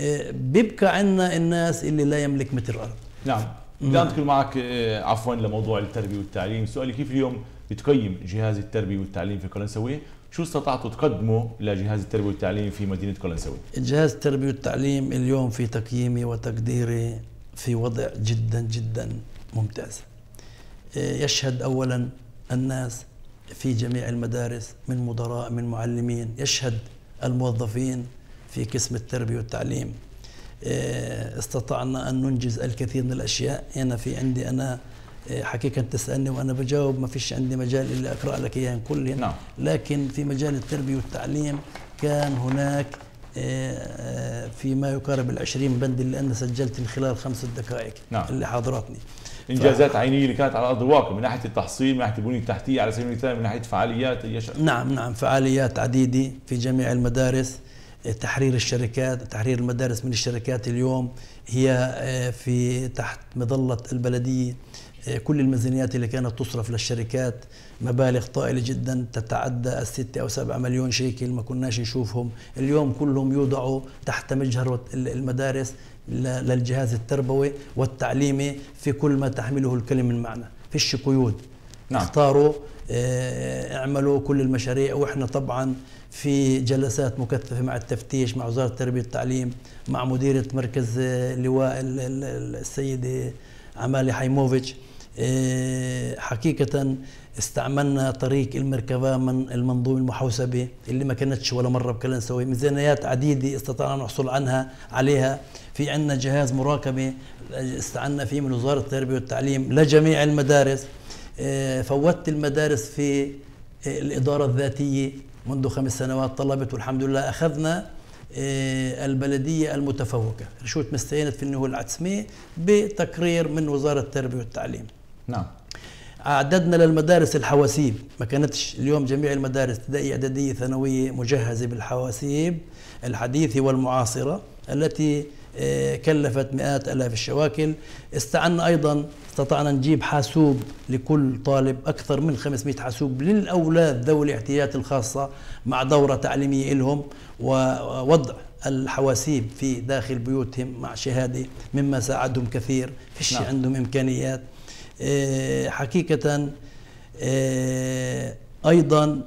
Speaker 7: آه، بيبقى عندنا الناس اللي لا يملك متر أرض نعم بدي انتقل معك
Speaker 1: آه، عفوا لموضوع التربيه والتعليم سؤالي كيف اليوم بتقيم جهاز التربيه والتعليم في قلنسويه شو استطعتوا تقدموا لجهاز التربيه والتعليم في مدينه قلنسوي
Speaker 7: جهاز التربيه والتعليم اليوم في تقييمي وتقديري في وضع جدا جدا ممتاز آه، يشهد اولا الناس في جميع المدارس من مدراء من معلمين يشهد الموظفين في قسم التربيه والتعليم آه، استطعنا أن ننجز الكثير من الأشياء هنا في عندي أنا آه، حقيقة تسألني وأنا بجاوب ما فيش عندي مجال إلا أقرأ لك إياهم كلهم نعم. لكن في مجال التربية والتعليم كان هناك آه، في ما يقارب العشرين بند اللي أنا سجلت من خلال خمس دقائق نعم. اللي حضرتني انجازات
Speaker 1: ف... عينيه اللي كانت على ارض الواقع من ناحيه التحصيل من ناحيه البنيه التحتيه على سبيل المثال من ناحيه فعاليات يشأ. نعم
Speaker 7: نعم فعاليات عديده في جميع المدارس تحرير الشركات تحرير المدارس من الشركات اليوم هي آه، في تحت مظلة البلدية آه، كل الميزانيات اللي كانت تصرف للشركات مبالغ طائلة جدا تتعدى الستة أو سبعة مليون شيكل ما كناش نشوفهم اليوم كلهم يوضعوا تحت مجهر المدارس للجهاز التربوي والتعليمي في كل ما تحمله الكلمة من معنى فيش قيود نعم. اختاروا آه، اعملوا كل المشاريع واحنا طبعا في جلسات مكثفه مع التفتيش مع وزاره التربيه والتعليم مع مديره مركز لواء السيده عمالي حيموفيتش آه، حقيقه استعملنا طريق المركبة من المنظومة المحوسبة اللي ما كانتش ولا مرة بكنا نسوي ميزانيات عديدة استطعنا نحصل عنها عليها في عندنا جهاز مراقبة استعنا فيه من وزارة التربية والتعليم لجميع المدارس آه، فوتت المدارس في الإدارة الذاتية منذ خمس سنوات طلبت والحمد لله أخذنا آه، البلدية المتفوقة رشوة مستعينة في النهو العتسمي بتقرير من وزارة التربية والتعليم نعم أعددنا للمدارس الحواسيب ما كانتش اليوم جميع المدارس ابتدائية إعدادية ثانوية مجهزة بالحواسيب الحديثة والمعاصرة التي آه، كلفت مئات ألاف الشواكل استعنا أيضا استطعنا نجيب حاسوب لكل طالب أكثر من 500 حاسوب للأولاد ذوي الاحتياجات الخاصة مع دورة تعليمية لهم ووضع الحواسيب في داخل بيوتهم مع شهادة مما ساعدهم كثير فيش نعم. عندهم إمكانيات آه، حقيقة آه، أيضا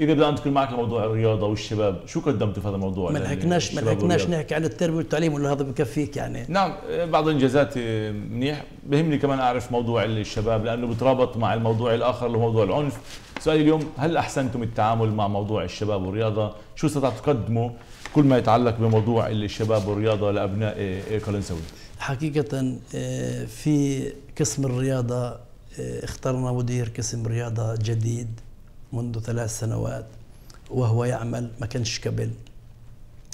Speaker 1: اذا بدنا ندخل معك موضوع الرياضه والشباب شو قدمتوا في هذا الموضوع ما يعني لحقناش ما لحقناش نحكي
Speaker 7: عن التربيه والتعليم ولا هذا بكفيك يعني
Speaker 1: نعم آه، بعض الانجازات آه، منيح بهمني كمان اعرف موضوع الشباب لانه بترابط مع الموضوع الاخر اللي هو موضوع العنف سؤالي اليوم هل احسنتم التعامل مع موضوع الشباب والرياضه شو استطعتوا تقدموا كل ما يتعلق بموضوع الشباب والرياضه لابناء ايكولن آه،
Speaker 7: حقيقه في قسم الرياضه اخترنا مدير قسم رياضه جديد منذ ثلاث سنوات وهو يعمل ما كانش قبل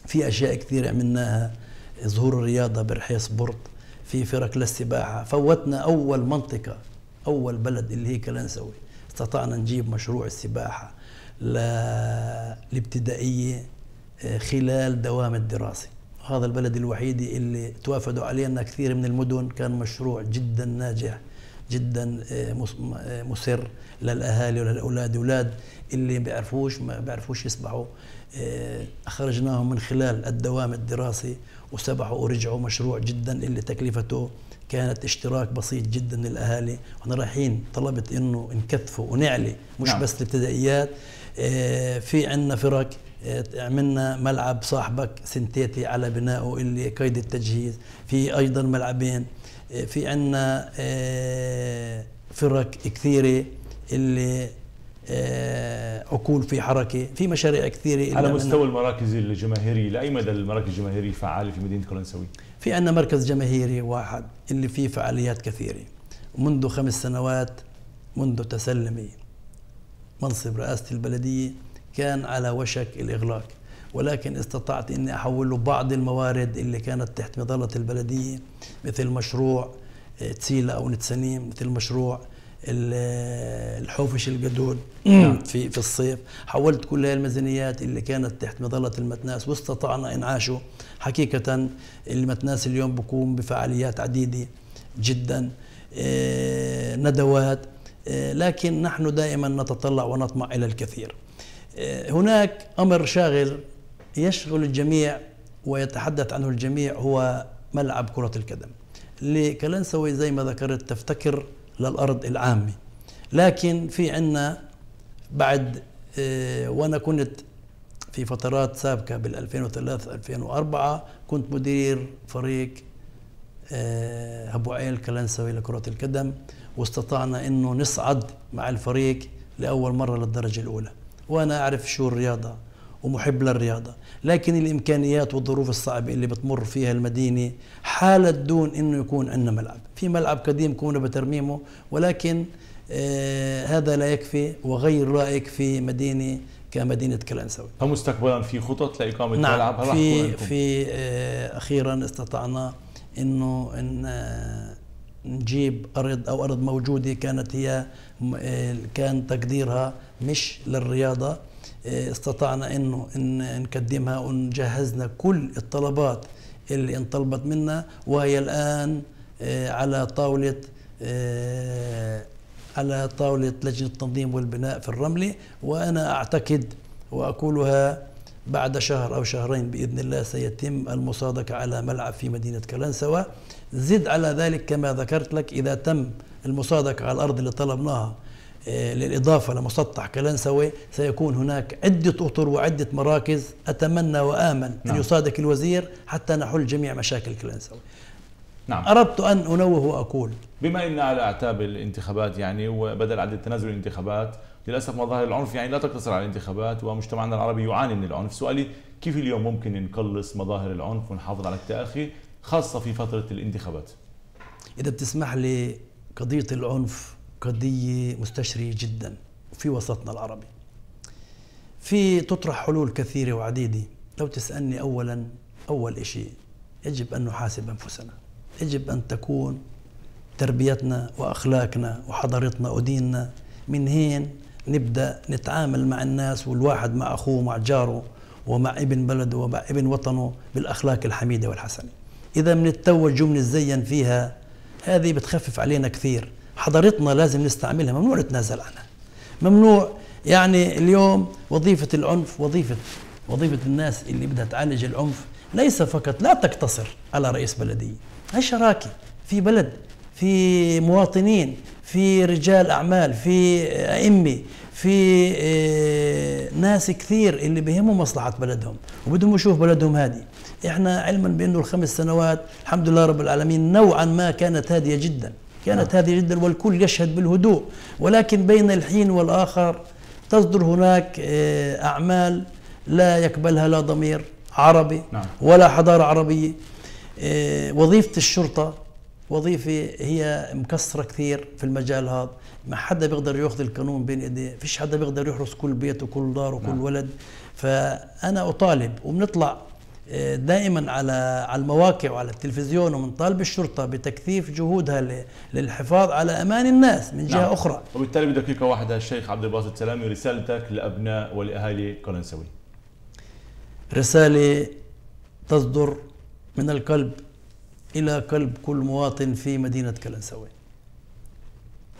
Speaker 7: في أشياء كثيرة عملناها ظهور الرياضة برحيص بورت في فرق للسباحة فوتنا أول منطقة أول بلد اللي هي كلنسوي استطعنا نجيب مشروع السباحة للابتدائية آه، خلال دوام الدراسة هذا البلد الوحيد اللي توافدوا علينا كثير من المدن كان مشروع جدا ناجح جدا آه، مسر آه، للاهالي وللاولاد اولاد اللي ما بيعرفوش ما بيعرفوش يسبحوا آه، اخرجناهم من خلال الدوام الدراسي وسبحوا ورجعوا مشروع جدا اللي تكلفته كانت اشتراك بسيط جدا للاهالي احنا رايحين طلبت انه نكثفه ونعلي مش نعم. بس الابتدائيات في عندنا فرق عملنا ملعب صاحبك سنتيتي على بنائه اللي قيد التجهيز في ايضا ملعبين في عندنا آه، فرق كثيره اللي عقول آه، في حركه في مشاريع كثيره على مستوى المراكز الجماهيريه لاي مدى المراكز الجماهيريه فعاله في مدينه كولنسوي في عندنا مركز جماهيري واحد اللي فيه فعاليات كثيره منذ خمس سنوات منذ تسلمي منصب رئاسه البلديه كان على وشك الاغلاق ولكن استطعت أني أحول له بعض الموارد اللي كانت تحت مظلة البلدية مثل مشروع آه، تسيلا أو نتسنيم مثل مشروع آه، الحوفش الجدود نعم، في في الصيف حولت كل هاي الميزانيات اللي كانت تحت مظله المتناس واستطعنا انعاشه حقيقه المتناس اليوم بقوم بفعاليات عديده جدا آه، ندوات لكن نحن دائما نتطلع ونطمع الى الكثير هناك امر شاغل يشغل الجميع ويتحدث عنه الجميع هو ملعب كرة القدم لكلنسوي زي ما ذكرت تفتكر للأرض العامة لكن في عنا بعد آه، وأنا كنت في فترات سابقة بال2003-2004 كنت مدير فريق آه، أبو عيل كلنسوي لكرة القدم واستطعنا أنه نصعد مع الفريق لأول مرة للدرجة الأولى وأنا أعرف شو الرياضة ومحب للرياضة لكن الإمكانيات والظروف الصعبة اللي بتمر فيها المدينة حالت دون أنه يكون عندنا ملعب في ملعب قديم كنا بترميمه ولكن آه هذا لا يكفي وغير لا يكفي مدينة كمدينة كلنسوي
Speaker 1: فمستقبلا في خطط لإقامة نعم ملعب هل في
Speaker 7: في آه أخيرا استطعنا أنه إن آه نجيب أرض أو أرض موجودة كانت هي آه، كان تقديرها مش للرياضة إيه، استطعنا انه ان نقدمها ونجهزنا كل الطلبات اللي انطلبت منا وهي الان إيه، على طاوله إيه، على طاوله لجنه التنظيم والبناء في الرمله وانا اعتقد واقولها بعد شهر او شهرين باذن الله سيتم المصادقه على ملعب في مدينه كلنسوه زد على ذلك كما ذكرت لك اذا تم المصادقه على الارض اللي طلبناها آه، للإضافة لمسطح كلنسوي سيكون هناك عدة أطر وعدة مراكز أتمنى وآمن نعم. أن يصادق الوزير حتى نحل جميع مشاكل كلنسوي نعم. أردت أن أنوه وأقول
Speaker 1: بما أن على أعتاب الانتخابات يعني وبدل عدد تنازل الانتخابات للأسف مظاهر العنف يعني لا تقتصر على الانتخابات ومجتمعنا العربي يعاني من العنف سؤالي كيف اليوم ممكن نقلص مظاهر العنف ونحافظ على التأخي خاصة في فترة الانتخابات
Speaker 7: إذا بتسمح لي قضية العنف قضية مستشرية جدا في وسطنا العربي في تطرح حلول كثيرة وعديدة لو تسألني أولا أول شيء يجب أن نحاسب أنفسنا يجب أن تكون تربيتنا وأخلاقنا وحضارتنا وديننا من هين نبدأ نتعامل مع الناس والواحد مع أخوه ومع جاره ومع ابن بلده ومع ابن وطنه بالأخلاق الحميدة والحسنة إذا من التوج ومنتزين فيها هذه بتخفف علينا كثير حضارتنا لازم نستعملها ممنوع نتنازل عنها ممنوع يعني اليوم وظيفة العنف وظيفة وظيفة الناس اللي بدها تعالج العنف ليس فقط لا تقتصر على رئيس بلدية هي شراكة في بلد في مواطنين في رجال أعمال في أئمة في آه، ناس كثير اللي بهموا مصلحة بلدهم وبدهم يشوف بلدهم هذه احنا علما بأنه الخمس سنوات الحمد لله رب العالمين نوعا ما كانت هادية جداً كانت هذه جدا والكل يشهد بالهدوء ولكن بين الحين والآخر تصدر هناك آه، أعمال لا يقبلها لا ضمير عربي نعم. ولا حضارة عربية آه، وظيفة الشرطة وظيفة هي مكسرة كثير في المجال هذا ما حدا بيقدر ياخذ القانون بين ايديه فيش حدا بيقدر يحرس كل بيت وكل دار وكل نعم. ولد فانا اطالب وبنطلع دائما على على المواقع وعلى التلفزيون ومن طالب الشرطه بتكثيف جهودها للحفاظ على امان الناس من جهه نعم. اخرى
Speaker 1: وبالتالي بدقيقه واحده الشيخ عبد الباسط سلامي رسالتك لابناء ولاهالي قلنسوي
Speaker 7: رساله تصدر من القلب الى قلب كل مواطن في مدينه كلنسوي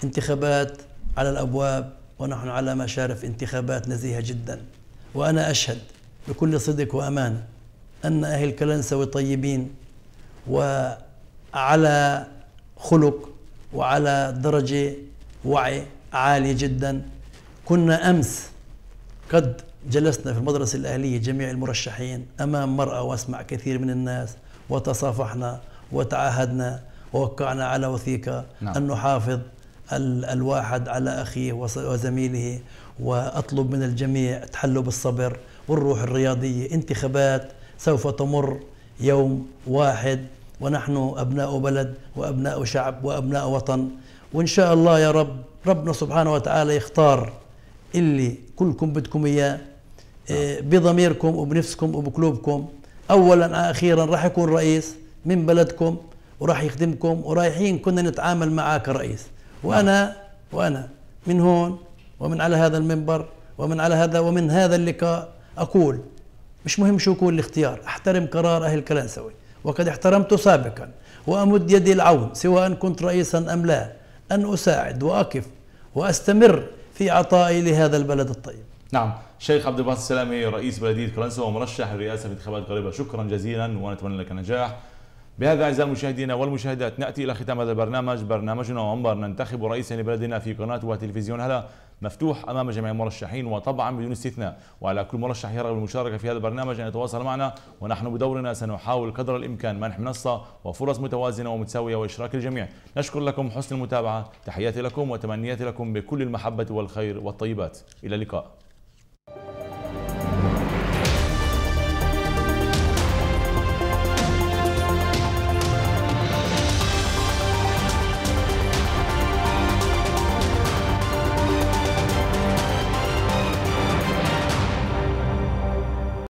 Speaker 7: انتخابات على الابواب ونحن على مشارف انتخابات نزيهه جدا وانا اشهد بكل صدق وامان أن أهل كلنسوي طيبين وعلى خلق وعلى درجة وعي عالية جدا كنا أمس قد جلسنا في المدرسة الأهلية جميع المرشحين أمام مرأة وأسمع كثير من الناس وتصافحنا وتعاهدنا ووقعنا على وثيقة نعم. أن نحافظ الواحد على أخيه وزميله وأطلب من الجميع تحلوا بالصبر والروح الرياضية انتخابات سوف تمر يوم واحد ونحن أبناء بلد وأبناء شعب وأبناء وطن وإن شاء الله يا رب ربنا سبحانه وتعالى يختار اللي كلكم بدكم إياه آه، نعم. بضميركم وبنفسكم وبقلوبكم أولا أخيرا راح يكون رئيس من بلدكم وراح يخدمكم ورايحين كنا نتعامل معاه كرئيس نعم. وأنا وأنا من هون ومن على هذا المنبر ومن على هذا ومن هذا اللقاء أقول مش مهم شو يكون الاختيار احترم قرار أهل كلنسوي وقد احترمته سابقا وأمد يدي العون سواء كنت رئيسا أم لا أن أساعد وأقف وأستمر في عطائي لهذا البلد الطيب نعم
Speaker 1: شيخ عبد الباسط السلامي رئيس بلدية كلنسوة ومرشح الرئاسة في انتخابات قريبة شكرا جزيلا ونتمنى لك النجاح بهذا أعزائي المشاهدين والمشاهدات نأتي إلى ختام هذا البرنامج برنامجنا وعنبر ننتخب رئيسا لبلدنا في قناة وتلفزيون هلا مفتوح امام جميع المرشحين وطبعا بدون استثناء وعلى كل مرشح يرغب المشاركه في هذا البرنامج ان يتواصل معنا ونحن بدورنا سنحاول قدر الامكان منح منصه وفرص متوازنه ومتساويه واشراك الجميع نشكر لكم حسن المتابعه تحياتي لكم وتمنياتي لكم بكل المحبه والخير والطيبات الى اللقاء